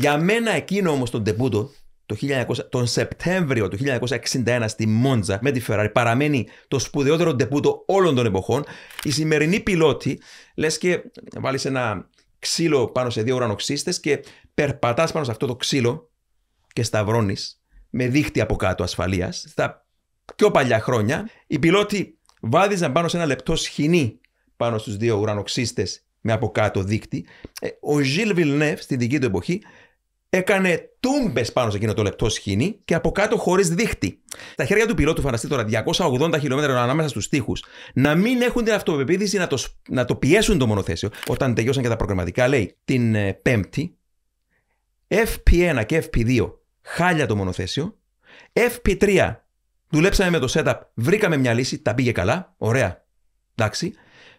Για μένα εκείνο όμως τον τεμπούτο, το 1900, τον Σεπτέμβριο του 1961 στη Μόντζα με τη Ferrari παραμένει το σπουδαιότερο ντεπούτο όλων των εποχών. Η σημερινή πιλότη λες και βάλεις ένα ξύλο πάνω σε δύο ουρανοξίστε και περπατάς πάνω σε αυτό το ξύλο και σταυρώνεις με δίχτυ από κάτω ασφαλείας. Στα πιο παλιά χρόνια, οι πιλότοι βάδιζαν πάνω σε ένα λεπτό σχοινί πάνω στους δύο ουρανοξίστε με από κάτω δίχτυ. Ε, ο Γιλ Βιλνεύ στη δική του εποχή έκανε τούμπες πάνω σε εκείνο το λεπτό σχήνι και από κάτω χωρίς δίχτυ. Τα χέρια του πιλότου, φανταστείτε τώρα, 280 χιλιόμετρα ανάμεσα στους τείχου, να μην έχουν την αυτοπεποίθηση να το, να το πιέσουν το μονοθέσιο. Όταν τελειώσαν και τα προγραμματικά, λέει την ε, Πέμπτη, FP1 και FP2 χάλια το μονοθέσιο, FP3 δουλέψαμε με το setup, βρήκαμε μια λύση, τα πήγε καλά, ωραία, εντάξει.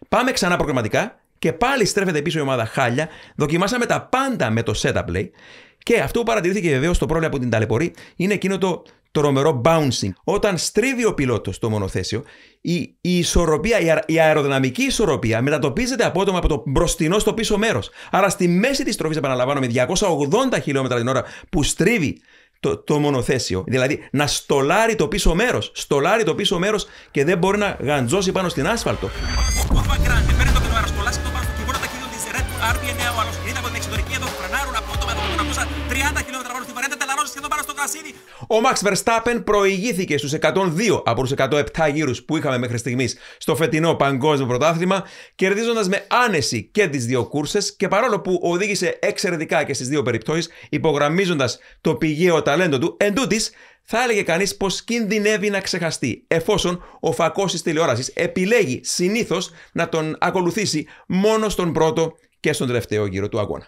Πάμε ξανά προγραμματικά και πάλι στρέφεται πίσω η ομάδα χάλια. Δοκιμάσαμε τα πάντα με το setup, λέει. Και αυτό που παρατηρήθηκε βεβαίως το πρόβλημα από την ταλαιπωρή είναι εκείνο το τρομερό bouncing. Όταν στρίβει ο πιλότος το μονοθέσιο, η, η ισορροπία, η, η αεροδυναμική ισορροπία μετατοπίζεται απότομα από το μπροστινό στο πίσω μέρος. Άρα στη μέση της τροφής, επαναλαμβάνω, με 280 χιλιόμετρα την ώρα που στρίβει το, το μονοθέσιο. Δηλαδή να στολάρει το πίσω μέρος. Στολάρει το πίσω μέρος και δεν μπορεί να γαντζώσει πάνω στην άσφαλτο. Ο Max Verstappen προηγήθηκε στους 102 από τους 107 γύρους που είχαμε μέχρι στιγμής στο φετινό παγκόσμιο πρωτάθλημα, κερδίζοντας με άνεση και τις δύο κούρσες και παρόλο που οδήγησε εξαιρετικά και στις δύο περιπτώσεις, υπογραμμίζοντας το πηγαίο ταλέντο του, εν θα έλεγε κανείς πως κινδυνεύει να ξεχαστεί, εφόσον ο φακός της τηλεόρασης επιλέγει συνήθως να τον ακολουθήσει μόνο στον πρώτο και στον τελευταίο γύρο του αγώνα.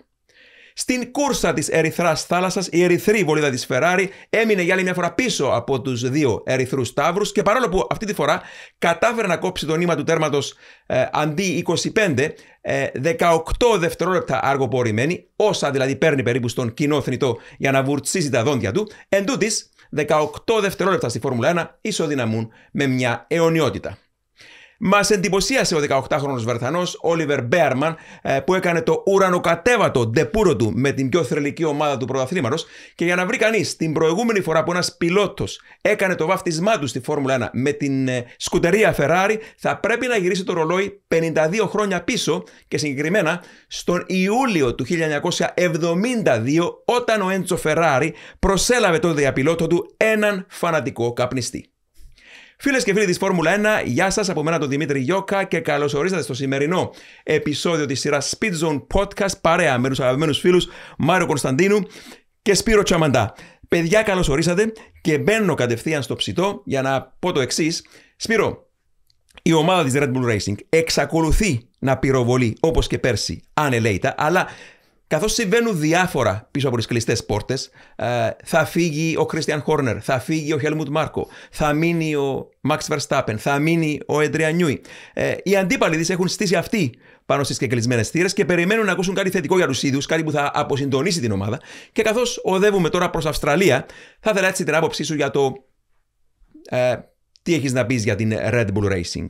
Στην κούρσα της Ερυθράς Θάλασσας, η ερυθρή βολίδα της Φεράρι έμεινε για άλλη μια φορά πίσω από τους δύο ερυθρούς τάβρους και παρόλο που αυτή τη φορά κατάφερε να κόψει το νήμα του τέρματος ε, αντί 25, 18 ε, δευτερόλεπτα αργοπορημένη, όσα δηλαδή παίρνει περίπου στον κοινό θνητό για να βουρτσίζει τα δόντια του, εν 18 δευτερόλεπτα στη Φόρμουλα 1 ισοδυναμούν με μια αιωνιότητα. Μας εντυπωσίασε ο 18χρονο Βρετανό Όλιβερ Μπέρμαν ε, που έκανε το ουρανοκατέβατο ντεπούρο του με την πιο θρελική ομάδα του πρωταθλήματος. Και για να βρει κανείς την προηγούμενη φορά που ένας πιλότος έκανε το βάφτισμά του στη Φόρμουλα 1 με την ε, σκουτερία Ferrari, θα πρέπει να γυρίσει το ρολόι 52 χρόνια πίσω και συγκεκριμένα στον Ιούλιο του 1972 όταν ο Έντσο Φεράρι προσέλαβε τον διαπιλότο του έναν φανατικό καπνιστή. Φίλες και φίλοι της Φόρμουλα 1, γεια σας από μένα τον Δημήτρη Γιώκα και καλώς ορίσατε στο σημερινό επεισόδιο της σειράς Speed Zone Podcast παρέα με τους αγαπημένους φίλους Μάριο Κωνσταντίνου και Σπύρο Τσαμαντά. Παιδιά, καλώς ορίσατε και μπαίνω κατευθείαν στο ψητό για να πω το εξής. Σπύρο, η ομάδα της Red Bull Racing εξακολουθεί να πυροβολεί όπως και πέρσι ανελέητα, αλλά Καθώς συμβαίνουν διάφορα πίσω από τις κλειστές πόρτες, ε, θα φύγει ο Κρίστιαν Χόρνερ, θα φύγει ο Χέλμουντ Μάρκο, θα μείνει ο Μαξ Verstappen, θα μείνει ο Έντρια Νιούι. Ε, οι αντίπαλοι της έχουν στήσει αυτοί πάνω στις κεκλεισμένες θύρες και περιμένουν να ακούσουν κάτι θετικό για τους ίδιους, κάτι που θα αποσυντονίσει την ομάδα. Και καθώς οδεύουμε τώρα προς Αυστραλία, θα ήθελα έτσι την άποψή σου για το ε, τι έχεις να πεις για την Red Bull Racing.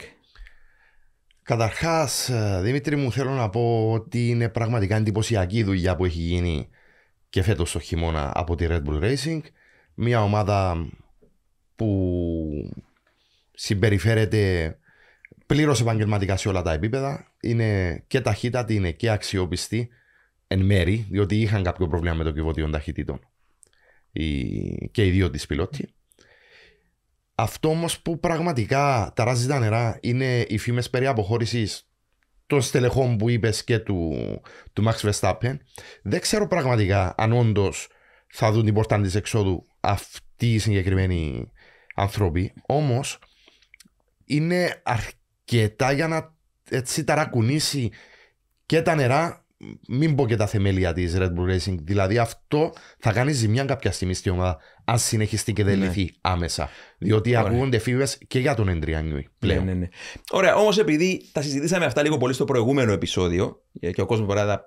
Καταρχάς, ε, Δημήτρη, μου θέλω να πω ότι είναι πραγματικά εντυπωσιακή η δουλειά που έχει γίνει και φέτος το χειμώνα από τη Red Bull Racing. Μια ομάδα που συμπεριφέρεται πλήρως επαγγελματικά σε όλα τα επίπεδα. Είναι και ταχύτατη, είναι και αξιόπιστη εν μέρη, διότι είχαν κάποιο πρόβλημα με το των ταχυτήτων και οι δύο της πιλότοι. Αυτό όμως που πραγματικά ταράζει τα νερά είναι οι φήμες περί αποχώρησης των στελεχών που είπες και του, του Max Verstappen. Δεν ξέρω πραγματικά αν όντως θα δουν την πόρτα της εξόδου αυτοί οι συγκεκριμένοι άνθρωποι. Όμως είναι αρκετά για να ταρακουνήσει και τα νερά μην πω και τα θεμέλια της Red Bull Racing. Δηλαδή αυτό θα κάνει ζημιά κάποια στιγμή στη ομάδα, αν συνεχιστεί και δεν ναι. λυθεί άμεσα. Διότι Ωραία. ακούγονται φίλε και για τον Εντριάνιου πλέον. Ναι, ναι, ναι. Ωραία, όμως επειδή τα συζητήσαμε αυτά λίγο πολύ στο προηγούμενο επεισόδιο, και ο κόσμος μπορεί να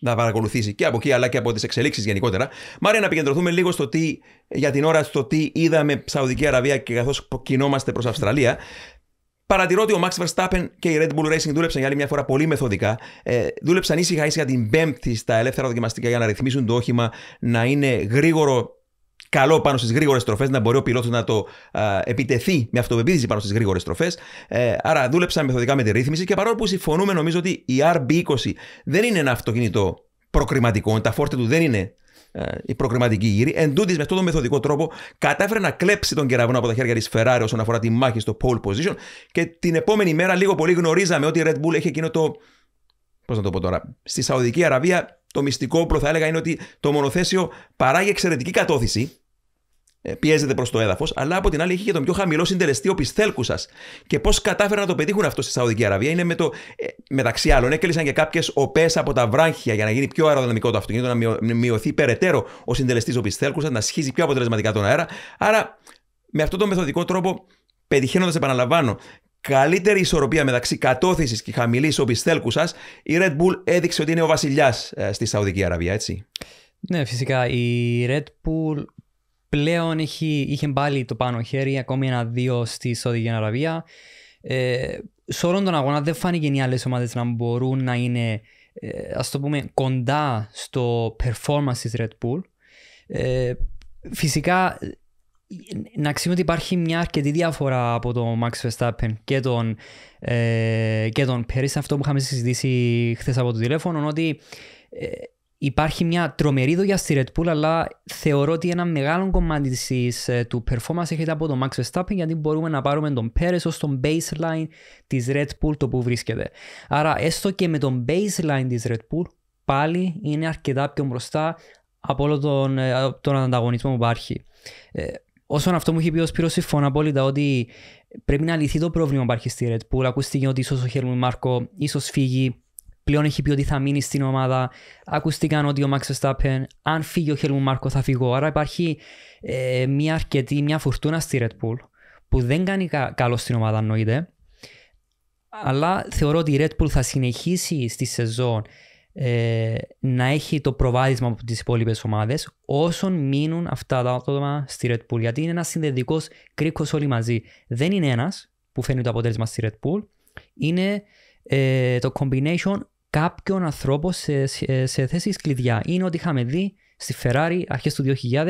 να παρακολουθήσει και από εκεί αλλά και από τις εξελίξεις γενικότερα. Μάρια, να επικεντρωθούμε λίγο στο τι, για την ώρα στο τι είδαμε Σαουδική Αραβία και καθώς κινόμαστε προς Αυστραλία. Παρατηρώ ότι ο Max Verstappen και η Red Bull Racing δούλεψαν για άλλη μια φορά πολύ μεθοδικά. Ε, δούλεψαν ήσυχα ήσυχα την Πέμπτη στα ελεύθερα δοκιμαστικά για να ρυθμίσουν το όχημα, να είναι γρήγορο καλό πάνω στις γρήγορες στροφές, να μπορεί ο πιλότος να το α, επιτεθεί με αυτοπεποίθηση πάνω στις γρήγορες στροφές. Ε, άρα δούλεψαν μεθοδικά με τη ρύθμιση και παρόλο που συμφωνούμε, νομίζω ότι η RB20 δεν είναι ένα αυτοκίνητο προκριματικό, τα φόρτε του δεν είναι η ε, προκριματική γύρη. Εν με αυτόν τον μεθοδικό τρόπο, κατάφερε να κλέψει τον κεραυνό από τα χέρια της Ferrari όσον αφορά τη μάχη στο pole position. Και την επόμενη μέρα, λίγο πολύ γνωρίζαμε ότι η Red Bull έχει εκείνο το. Πώς να το πω τώρα. Στη Σαουδική Αραβία, το μυστικό όπλο θα έλεγα είναι ότι το μονοθέσιο παράγει εξαιρετική κατώθηση. Ε, πιέζεται προς το έδαφος, αλλά από την άλλη είχε και τον πιο χαμηλό συντελεστή σα. Και πώς κατάφεραν να το πετύχουν αυτό στη Σαουδική Αραβία είναι με το. Ε, μεταξύ άλλων, έκλεισαν και κάποιες οπές από τα βράχια για να γίνει πιο αεροδυναμικό το αυτοκίνητο, να μειωθεί περαιτέρω ο συντελεστής οπισθέλκουσα, να σχίζει πιο αποτελεσματικά τον αέρα. Άρα, με αυτόν τον μεθοδικό τρόπο, πετυχαίνοντας, επαναλαμβάνω, καλύτερη ισορροπία μεταξύ κατώθησης και χαμηλής σα, η Red Bull έδειξε ότι είναι ο βασιλιάς ε, στη Σαουδική Αραβία, έτσι. Ναι, φυσικά. Η Red Bull πλέον έχει, είχε πάλι το πάνω χέρι, ακόμη ένα-δύο στη Σαουδική Αραβία. Ε, σε όλον τον αγώνα δεν φάνηκε οι άλλες ομάδες να μπορούν να είναι ε, ας το πούμε κοντά στο performance της Red Bull. Ε, φυσικά να ξέρουμε ότι υπάρχει μια αρκετή διαφορά από τον Max Verstappen και τον, ε, τον Αυτό που είχαμε συζητήσει χθες από το τηλέφωνο, ότι ε, Υπάρχει μια τρομερή δουλειά στη Red Bull, αλλά θεωρώ ότι ένα μεγάλο κομμάτι της, ε, του performance έχετε από τον Max Verstappen, γιατί μπορούμε να πάρουμε τον Perez ως τον baseline της Red Bull, το που βρίσκεται. Άρα, έστω και με τον baseline της Red Bull, πάλι είναι αρκετά πιο μπροστά από όλο τον, ε, τον ανταγωνισμό που υπάρχει. Ε, όσον αυτό μου έχει πει ο Σπύρος, συμφωνώ απόλυτα ότι πρέπει να λυθεί το πρόβλημα που υπάρχει στη Red Bull. Ακούστηκε ότι ίσως ο Χέρμου Μάρκο ίσως φύγει πλέον έχει πει ότι θα μείνει στην ομάδα. Ακούστηκαν ότι ο Max Verstappen, αν φύγει ο Χέλμου Μάρκο, θα φύγω. Άρα υπάρχει ε, μια αρκετή, μια φουρτούνα στη Red Bull που δεν κάνει καλό στην ομάδα, εννοείται. Αλλά θεωρώ ότι η Red Bull θα συνεχίσει στη σεζόν ε, να έχει το προβάδισμα από τις υπόλοιπες ομάδες όσων μείνουν αυτά τα άτομα στη Red Bull. Γιατί είναι ένας συνδεδικό κρίκος όλοι μαζί. Δεν είναι ένας που φέρνει το αποτέλεσμα στη Red Bull. Είναι ε, το combination κάποιον ανθρώπο σε, σε, σε κλειδιά. Είναι ό,τι είχαμε δει στη Ferrari αρχές του 2000.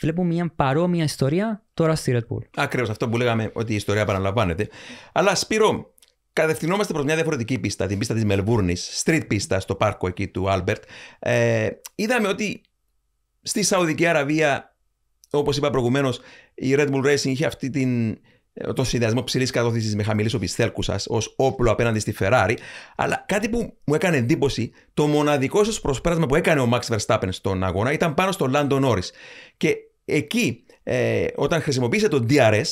Βλέπουμε μια παρόμοια ιστορία τώρα στη Red Bull. Ακριβώς αυτό που λέγαμε ότι η ιστορία παραλαμβάνεται. Αλλά Σπύρο, κατευθυνόμαστε προς μια διαφορετική πίστα, την πίστα της Μελβούρνης, street πίστα στο πάρκο εκεί του Άλμπερτ. Ε, είδαμε ότι στη Σαουδική Αραβία, όπως είπα προηγουμένως, η Red Bull Racing είχε αυτή την ε, το συνδυασμό ψηλής κατώθηση με χαμηλής οπισθέλκου σα ως όπλο απέναντι στη Ferrari. Αλλά κάτι που μου έκανε εντύπωση, το μοναδικό σας προσπέρασμα που έκανε ο Max Verstappen στον αγώνα ήταν πάνω στο Lando Norris. Και εκεί, ε, όταν χρησιμοποίησε το DRS,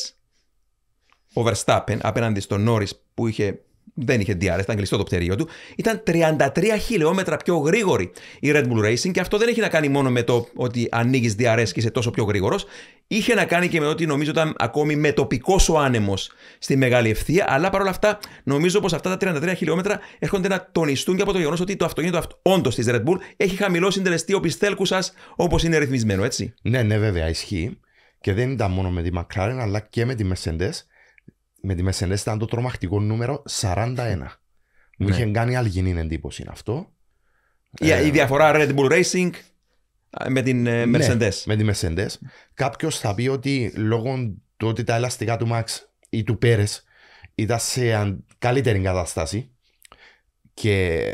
ο Verstappen απέναντι στον Norris που είχε δεν είχε DRS, ήταν κλειστό το πτερίο του. Ήταν 33 χιλιόμετρα πιο γρήγορη η Red Bull Racing και αυτό δεν έχει να κάνει μόνο με το ότι ανοίγεις DRS και είσαι τόσο πιο γρήγορος. Είχε να κάνει και με ότι νομίζω ήταν ακόμη με τοπικό ο άνεμος στη μεγάλη ευθεία. Αλλά παρόλα αυτά, νομίζω πως αυτά τα 33 χιλιόμετρα έρχονται να τονιστούν και από το γεγονός ότι το αυτοκίνητο όντως της Red Bull έχει χαμηλό συντελεστή πιστέλκου σας όπως είναι ρυθμισμένο, έτσι. Ναι, ναι, βέβαια, ισχύει. Και δεν ήταν μόνο με τη McLaren αλλά και με τη Mercedes με τη Μεσενέστα ήταν το τρομακτικό νούμερο 41. Μου ναι. είχε κάνει αλγινή εντύπωση αυτό. Ε, η, διαφορά Red Bull Racing με την ε, ναι, Mercedes. με τη Mercedes. Κάποιος θα πει ότι λόγω του ότι τα ελαστικά του Max ή του Πέρες ήταν σε καλύτερη κατάσταση και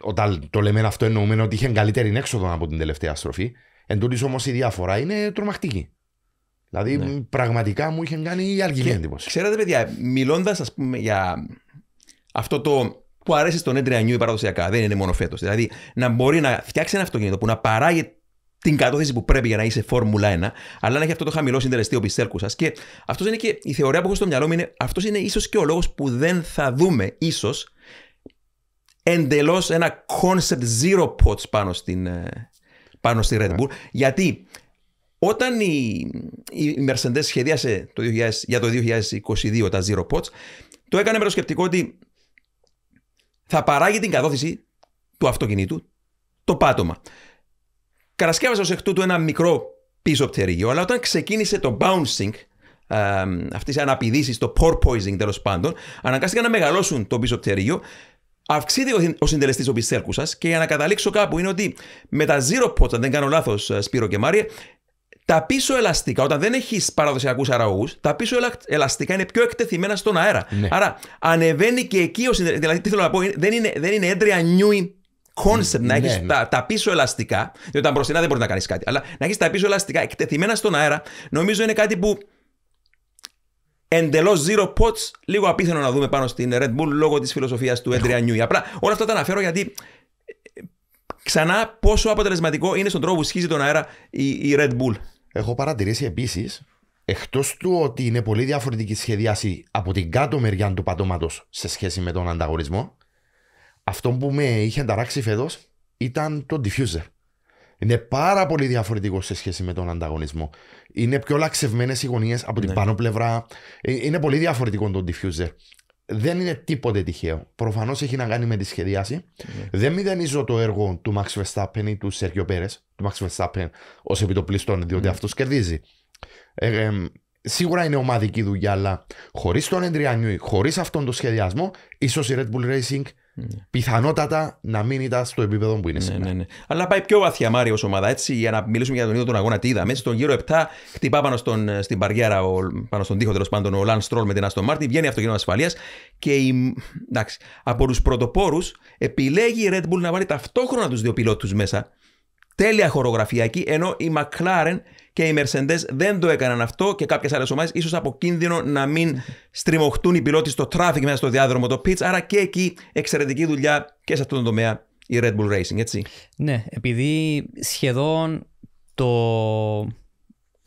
όταν το λέμε αυτό εννοούμε ότι είχε καλύτερη έξοδο από την τελευταία στροφή. Εν τούτης όμως η διαφορά είναι τρομακτική. Δηλαδή ναι. πραγματικά μου είχε κάνει αργή εντύπωση. Ξέρετε, παιδιά, μιλώντας για αυτό το που αρέσει στον Έντρια Νιού παραδοσιακά, δεν είναι μόνο φέτος. Δηλαδή να μπορεί να φτιάξει ένα αυτοκίνητο που να παράγει την κατώθεση που πρέπει για να είσαι Φόρμουλα 1, αλλά να έχει αυτό το χαμηλό συντελεστή πιστέρκου σας. Και αυτός είναι και η θεωρία που έχω στο μυαλό μου είναι αυτός είναι ίσως και ο λόγος που δεν θα δούμε ίσως εντελώς ένα concept zero pots πάνω στην, ε, πάνω στη Red Bull. Yeah. Ναι. Γιατί όταν η, η Mercedes σχεδίασε το 2000, για το 2022 τα Zero Pots, το έκανε με το σκεπτικό ότι θα παράγει την κατώθηση του αυτοκινήτου το πάτωμα. Κατασκεύασε ως εκ τούτου ένα μικρό πίσω πτερίγιο, αλλά όταν ξεκίνησε το bouncing, αυτή οι αναπηδήσεις, το poisoning τέλος πάντων, αναγκάστηκαν να μεγαλώσουν το πίσω πτερίγιο. Αυξήθηκε ο συντελεστής ο πιστέρκου σα και για να καταλήξω κάπου είναι ότι με τα zero pots, αν δεν κάνω λάθος, ε, Σπύρο και Μάρια, τα πίσω ελαστικά, όταν δεν έχεις παραδοσιακούς αραγού, τα πίσω ελαστικά είναι πιο εκτεθειμένα στον αέρα. Ναι. Άρα ανεβαίνει και εκεί ο Δηλαδή, τι θέλω να πω, δεν είναι, δεν είναι έντρια νιούι concept ναι, να έχεις ναι. τα, τα, πίσω ελαστικά, διότι τα μπροστά δεν μπορείς να κάνεις κάτι. Αλλά να έχεις τα πίσω ελαστικά εκτεθειμένα στον αέρα, νομίζω είναι κάτι που εντελώς zero pots, λίγο απίθανο να δούμε πάνω στην Red Bull λόγω της φιλοσοφίας του Έντρια Νιούι. Απλά όλα αυτά τα αναφέρω γιατί ε, ξανά πόσο αποτελεσματικό είναι στον τρόπο που σχίζει τον αέρα η, η Red Bull. Έχω παρατηρήσει επίσης, εκτός του ότι είναι πολύ διαφορετική σχεδιάση από την κάτω μεριά του πατώματος σε σχέση με τον ανταγωνισμό, αυτό που με είχε ενταράξει φέτος ήταν το diffuser. Είναι πάρα πολύ διαφορετικό σε σχέση με τον ανταγωνισμό. Είναι πιο λαξευμένες οι γωνίες από την ναι. πάνω πλευρά. Ε, είναι πολύ διαφορετικό το diffuser δεν είναι τίποτε τυχαίο. Προφανώς έχει να κάνει με τη σχεδιάση. Ναι. Δεν μηδενίζω το έργο του Max Verstappen ή του Σέρκιο Πέρε, του Max Verstappen ως επιτοπλιστών, διότι yeah. Ναι. αυτός κερδίζει. Ε, ε, σίγουρα είναι ομαδική δουλειά, αλλά χωρίς τον Εντριανιού, χωρίς αυτόν τον σχεδιασμό, ίσως η Red Bull Racing ναι. Πιθανότατα να μην ήταν στο επίπεδο που είναι ναι, σήμερα. Ναι, ναι, ναι. Αλλά πάει πιο βαθιά Μάριο ομάδα. Έτσι, για να μιλήσουμε για τον ίδιο τον αγώνα, τι είδαμε. Στον γύρο 7 χτυπά πάνω στον, ε, στην παριέρα, ο, πάνω στον τοίχο τέλος πάντων, ο Λαν Στρόλ με την Αστον Μάρτιν. Βγαίνει αυτοκίνητο ασφαλείας και η, εντάξει, από τους πρωτοπόρους επιλέγει η Red Bull να βάλει ταυτόχρονα τους δύο πιλότους μέσα. Τέλεια χορογραφιακή, ενώ η McLaren και οι Mercedes δεν το έκαναν αυτό και κάποιες άλλες ομάδες, ίσως από κίνδυνο να μην στριμωχτούν οι πιλότοι στο τράφικ μέσα στο διάδρομο το pitch. Άρα και εκεί εξαιρετική δουλειά και σε αυτόν τον τομέα η Red Bull Racing, έτσι. Ναι, επειδή σχεδόν το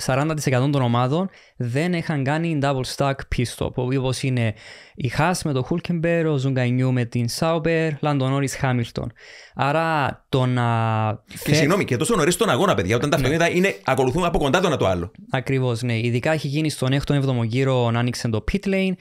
40% των ομάδων δεν είχαν κάνει double stack pistop, όπως είναι η Χάς με τον Χούλκεμπερ, ο Ζουγκανιού με την Σάουπερ, Λαντονόρι Χάμιλτον. Άρα το να. Και συγγνώμη, και τόσο νωρίς στον αγώνα, παιδιά, όταν τα ναι. είναι, ακολουθούν από κοντά το ένα το άλλο. Ακριβώς, ναι. Ειδικά έχει γίνει στον 6ο-7ο γύρο να άνοιξε το pit lane.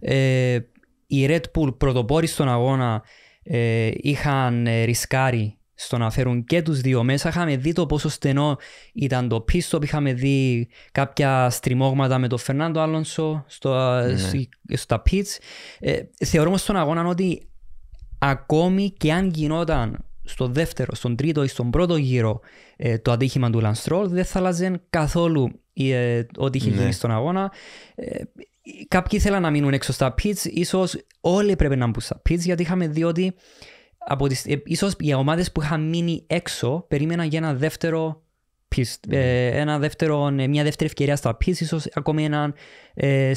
Ε, η Red Bull πρωτοπόροι στον αγώνα ε, είχαν ε, ρισκάρει στο να φέρουν και τους δύο μέσα. Είχαμε δει το πόσο στενό ήταν το πίστο, είχαμε δει κάποια στριμώγματα με τον Φερνάντο Άλονσο στο, ναι. στα πιτς. Ε, θεωρώ όμως στον αγώνα ότι ακόμη και αν γινόταν στο δεύτερο, στον τρίτο ή στον πρώτο γύρο ε, το ατύχημα του Λανστρόλ δεν θα άλλαζε καθόλου ε, ό,τι είχε ναι. γίνει στον αγώνα. Ε, κάποιοι ήθελαν να μείνουν έξω στα πιτς, ίσως όλοι πρέπει να μπουν στα πιτς γιατί είχαμε δει ότι από τις, ε, ίσως οι ομάδες που είχαν μείνει έξω περίμεναν για ένα δεύτερο πίστ ε, ένα δεύτερο, ε, μια δεύτερη ευκαιρία στα πίστ ίσως ακόμη έναν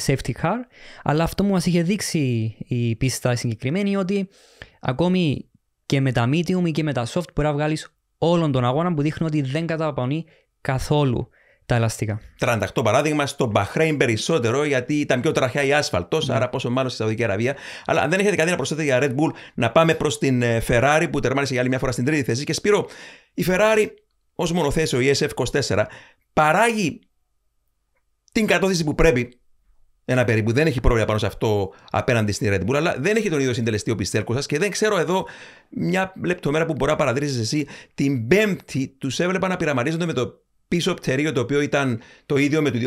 safety car. Αλλά αυτό μου μας είχε δείξει η πίστα συγκεκριμένη ότι ακόμη και με τα medium ή και με τα soft μπορεί να βγάλεις όλον τον αγώνα που δείχνει ότι δεν καταπονεί καθόλου τα ελαστικά. 38 παράδειγμα, στο Μπαχρέιν περισσότερο, γιατί ήταν πιο τραχιά η άσφαλτος, ναι. άρα πόσο μάλλον στη Σαουδική Αραβία. Αλλά αν δεν έχετε κανένα να για Red Bull, να πάμε προς την ε, Ferrari που τερμάρισε για άλλη μια φορά στην τρίτη θέση. Και Σπύρο, η Ferrari ως μονοθέσιο, η SF24, παράγει την κατώθηση που πρέπει. Ένα περίπου δεν έχει πρόβλημα πάνω σε αυτό απέναντι στην Red Bull, αλλά δεν έχει τον ίδιο συντελεστή ο Πιστέρκος σας και δεν ξέρω εδώ μια λεπτομέρα που μπορεί να παρατηρήσεις εσύ. Την Πέμπτη τους έβλεπα να πειραματίζονται με το πίσω πτερίο το οποίο ήταν το ίδιο με το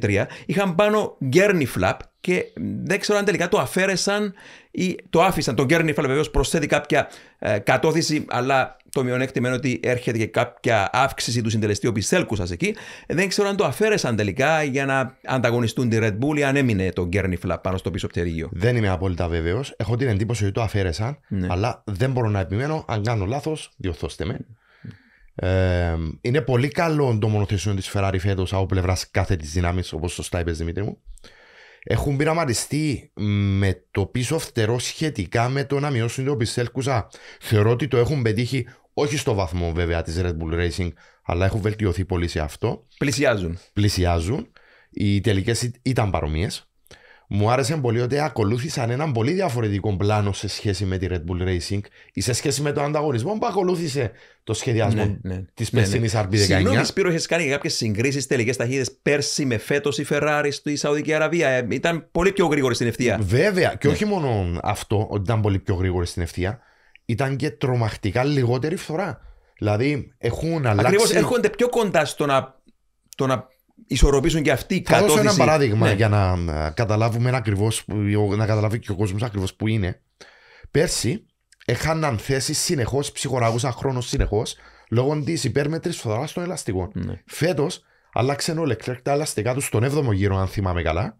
2023, είχαν πάνω γκέρνι φλαπ και δεν ξέρω αν τελικά το αφαίρεσαν ή το άφησαν. Το γκέρνι φλαπ βεβαίως προσθέτει κάποια ε, κατώθηση, αλλά το μειονέκτημα είναι ότι έρχεται και κάποια αύξηση του συντελεστή οπισθέλκου σα εκεί. Δεν ξέρω αν το αφαίρεσαν τελικά για να ανταγωνιστούν τη Red Bull ή αν έμεινε το γκέρνι φλαπ πάνω στο πίσω πτερίγιο. Δεν είμαι απόλυτα βέβαιος. Έχω την εντύπωση ότι το αφαίρεσαν, ναι. αλλά δεν μπορώ να επιμένω. Αν κάνω λάθος, διορθώστε με είναι πολύ καλό το μονοθεσιό της Ferrari φέτος από πλευράς κάθε της δύναμη, όπως σωστά είπες Δημήτρη μου. Έχουν πειραματιστεί με το πίσω φτερό σχετικά με το να μειώσουν το πιστέλκουσα. Θεωρώ ότι το έχουν πετύχει όχι στο βαθμό βέβαια της Red Bull Racing, αλλά έχουν βελτιωθεί πολύ σε αυτό. Πλησιάζουν. Πλησιάζουν. Οι τελικές ήταν παρομοίες μου άρεσε πολύ ότι ακολούθησαν έναν πολύ διαφορετικό πλάνο σε σχέση με τη Red Bull Racing ή σε σχέση με τον ανταγωνισμό που ακολούθησε το σχεδιασμό ναι, ναι, της ναι, περσινή ναι. RB19. Συγγνώμη, Σπύρο, είχες κάνει κάποιες συγκρίσεις τελικές ταχύτητες πέρσι με φέτος η Ferrari στη Σαουδική Αραβία. Ε, ήταν πολύ πιο γρήγορη στην ευθεία. Βέβαια, και ναι. όχι μόνο αυτό, ότι ήταν πολύ πιο γρήγορη στην ευθεία, ήταν και τρομακτικά λιγότερη φθορά. Δηλαδή έχουν αλλάξει. Ακριβώ έρχονται πιο κοντά στο να, το να ισορροπήσουν και αυτοί Θα δώσω ένα παράδειγμα ναι. για να ε, καταλάβουμε ακριβώς, να καταλάβει και ο κόσμος ακριβώς που είναι. Πέρσι έχαναν θέσεις συνεχώς, ψυχοράγουσαν χρόνος συνεχώς, λόγω της υπέρμετρης φθοράς των ελαστικών. Ναι. Φέτος άλλαξε ο τα ελαστικά τους στον 7ο γύρο, αν θυμάμαι καλά,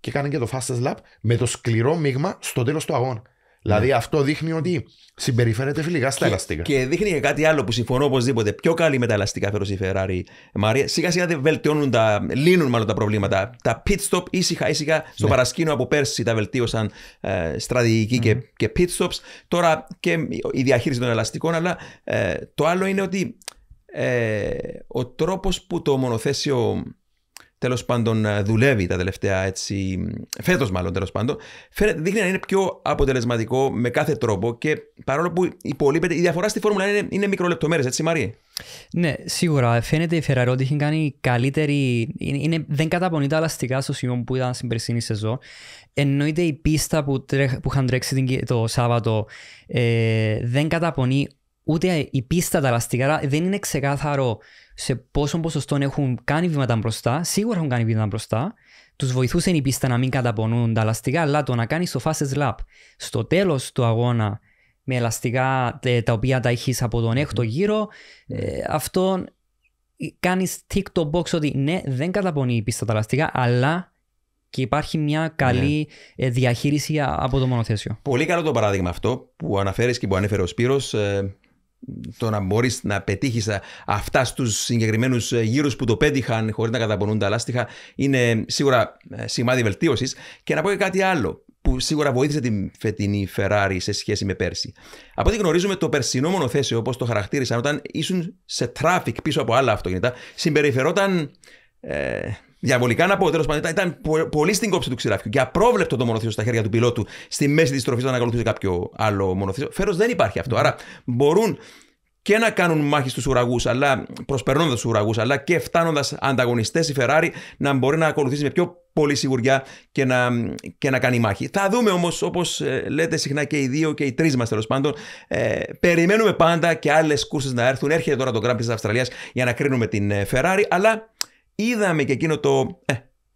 και έκανε και το fastest lap με το σκληρό μείγμα στο τέλος του αγώνα. Δηλαδή ναι. αυτό δείχνει ότι συμπεριφέρεται φιλικά στα ελαστικά. Και δείχνει και κάτι άλλο που συμφωνώ οπωσδήποτε. Πιο καλή με τα ελαστικά φέρω η Ferrari. Μαρία, σιγά σιγά δεν βελτιώνουν τα. λύνουν μάλλον τα προβλήματα. Τα pit stop ήσυχα ήσυχα στο ναι. παρασκήνιο από πέρσι τα βελτίωσαν ε, στρατηγική και, και pit stops. Τώρα και η διαχείριση των ελαστικών. Αλλά ε, το άλλο είναι ότι ε, ο τρόπος που το μονοθέσιο τέλος πάντων ε, δουλεύει τα τελευταία έτσι. Φέτος, μάλλον τέλος πάντων. Φαίνεται, δείχνει να είναι πιο αποτελεσματικό με κάθε τρόπο και παρόλο που υπολείπεται. Η διαφορά στη Φόρμουλα είναι, είναι μικρολεπτομέρειες, έτσι, Μαρία. Ναι, σίγουρα. Φαίνεται η Ferrari ότι έχει κάνει καλύτερη. Είναι, δεν καταπονεί τα ελαστικά στο σημείο που ήταν στην περσινή σεζόν. Εννοείται η πίστα που, τρέχ, που είχαν τρέξει το Σάββατο ε, δεν καταπονεί ούτε η πίστα τα ελαστικά. Δεν είναι ξεκάθαρο σε πόσο ποσοστό έχουν κάνει βήματα μπροστά, σίγουρα έχουν κάνει βήματα μπροστά, τους βοηθούσε η πίστα να μην καταπονούν τα λαστικά, αλλά το να κάνει το fastest lap στο τέλος του αγώνα με ελαστικά ε, τα οποία τα έχεις από τον έκτο γύρο, ε, αυτό κάνεις tick το box ότι ναι, δεν καταπονεί η πίστα τα λαστικά, αλλά και υπάρχει μια ναι. καλή ε, διαχείριση από το μονοθέσιο. Πολύ καλό το παράδειγμα αυτό που αναφέρεις και που ανέφερε ο Σπύρος το να μπορείς να πετύχεις αυτά στους συγκεκριμένους ε, γύρους που το πέτυχαν χωρίς να καταπονούν τα λάστιχα είναι σίγουρα ε, σημάδι βελτίωσης. Και να πω και κάτι άλλο που σίγουρα βοήθησε την φετινή Ferrari σε σχέση με πέρσι. Από ό,τι γνωρίζουμε, το περσινό μονοθέσιο, όπως το χαρακτήρισαν, όταν ήσουν σε τράφικ πίσω από άλλα αυτοκίνητα, συμπεριφερόταν ε, Διαβολικά να πω, τέλος πάντων, ήταν πολύ στην κόψη του ξηράφιου. Και απρόβλεπτο το μονοθήσιο στα χέρια του πιλότου στη μέση της τροφής να ακολουθούσε κάποιο άλλο μονοθήσιο. Φέρο δεν υπάρχει αυτό. Άρα μπορούν και να κάνουν μάχη στους ουραγούς, αλλά προσπερνώντας του ουραγούς, αλλά και φτάνοντας ανταγωνιστές η Ferrari να μπορεί να ακολουθήσει με πιο πολύ σιγουριά και να, και να κάνει μάχη. Θα δούμε όμως, όπως ε, λέτε συχνά και οι δύο και οι τρεις μας τέλος πάντων, ε, περιμένουμε πάντα και άλλες κούρσες να έρθουν. Έρχεται τώρα το Grand Prix της Αυστραλίας για να κρίνουμε την ε, Ferrari, αλλά είδαμε και εκείνο το. Ε,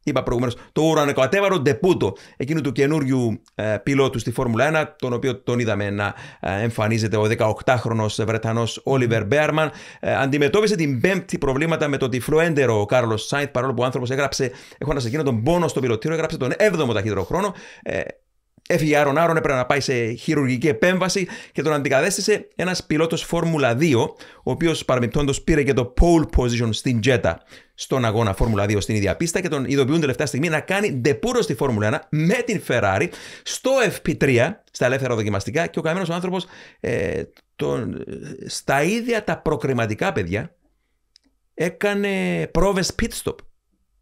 είπα προηγουμένως, το ουρανοκατέβαρο Ντεπούτο, εκείνου του καινούριου ε, πιλότου στη Φόρμουλα 1, τον οποίο τον είδαμε να ε, εμφανίζεται ο 18χρονο Βρετανός Όλιβερ Μπέαρμαν. Ε, αντιμετώπισε την πέμπτη προβλήματα με το τυφλό έντερο ο Κάρλος Σάιντ, παρόλο που ο άνθρωπος έγραψε, έχοντα εκείνο τον πόνο στο πιλωτήριο, έγραψε τον 7ο ταχύτερο χρόνο. Έφυγε Άρον Άρον, έπρεπε να πάει σε χειρουργική επέμβαση και τον αντικατέστησε ένας πιλότος Φόρμουλα 2, ο οποίος παρεμπιπτόντως πήρε και το pole position στην Jetta στον αγώνα Φόρμουλα 2 στην ίδια πίστα και τον ειδοποιούν τελευταία στιγμή να κάνει ντεπούρο στη Φόρμουλα 1 με την Ferrari στο FP3, στα ελεύθερα δοκιμαστικά και ο καμένο άνθρωπος ε, στα ίδια τα προκριματικά παιδιά έκανε πρόβες pit stop.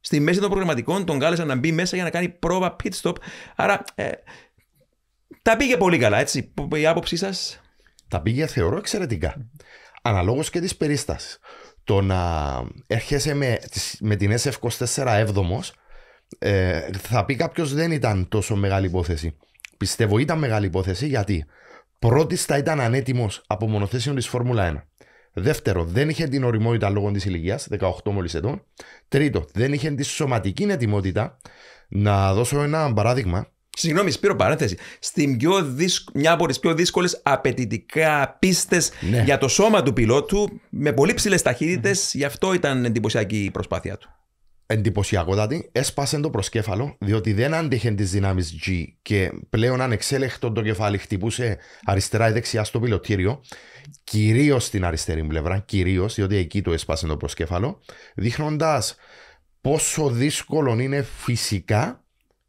Στη μέση των προγραμματικών τον κάλεσαν να μπει μέσα για να κάνει πρόβα pit stop. Άρα ε, τα πήγε πολύ καλά, έτσι. Η άποψή σας. Τα πήγε, θεωρώ, εξαιρετικά. Αναλόγως και της περίστασης. Το να έρχεσαι με, με την sf 24 έβδομος, ε, θα πει κάποιος δεν ήταν τόσο μεγάλη υπόθεση. Πιστεύω ήταν μεγάλη υπόθεση γιατί πρώτης θα ήταν ανέτοιμος από μονοθέσεων της Φόρμουλα 1. Δεύτερο, δεν είχε την οριμότητα λόγω της ηλικίας, 18 μόλις ετών. Τρίτο, δεν είχε τη σωματική ετοιμότητα. Να δώσω ένα παράδειγμα. Συγγνώμη, σπίρο παρένθεση. Στην πιο δυσκ... Μια από τις πιο δύσκολες απαιτητικά πίστες ναι. για το σώμα του πιλότου, με πολύ ψηλές mm-hmm. γι' αυτό ήταν εντυπωσιακή η προσπάθειά του. Εντυπωσιακότατη, έσπασε το προσκέφαλο, διότι δεν άντεχε τις δυνάμεις G και πλέον ανεξέλεκτο το κεφάλι χτυπούσε αριστερά ή δεξιά στο πιλωτήριο, κυρίως στην αριστερή πλευρά, κυρίως, διότι εκεί το έσπασε το προσκέφαλο, δείχνοντας πόσο δύσκολο είναι φυσικά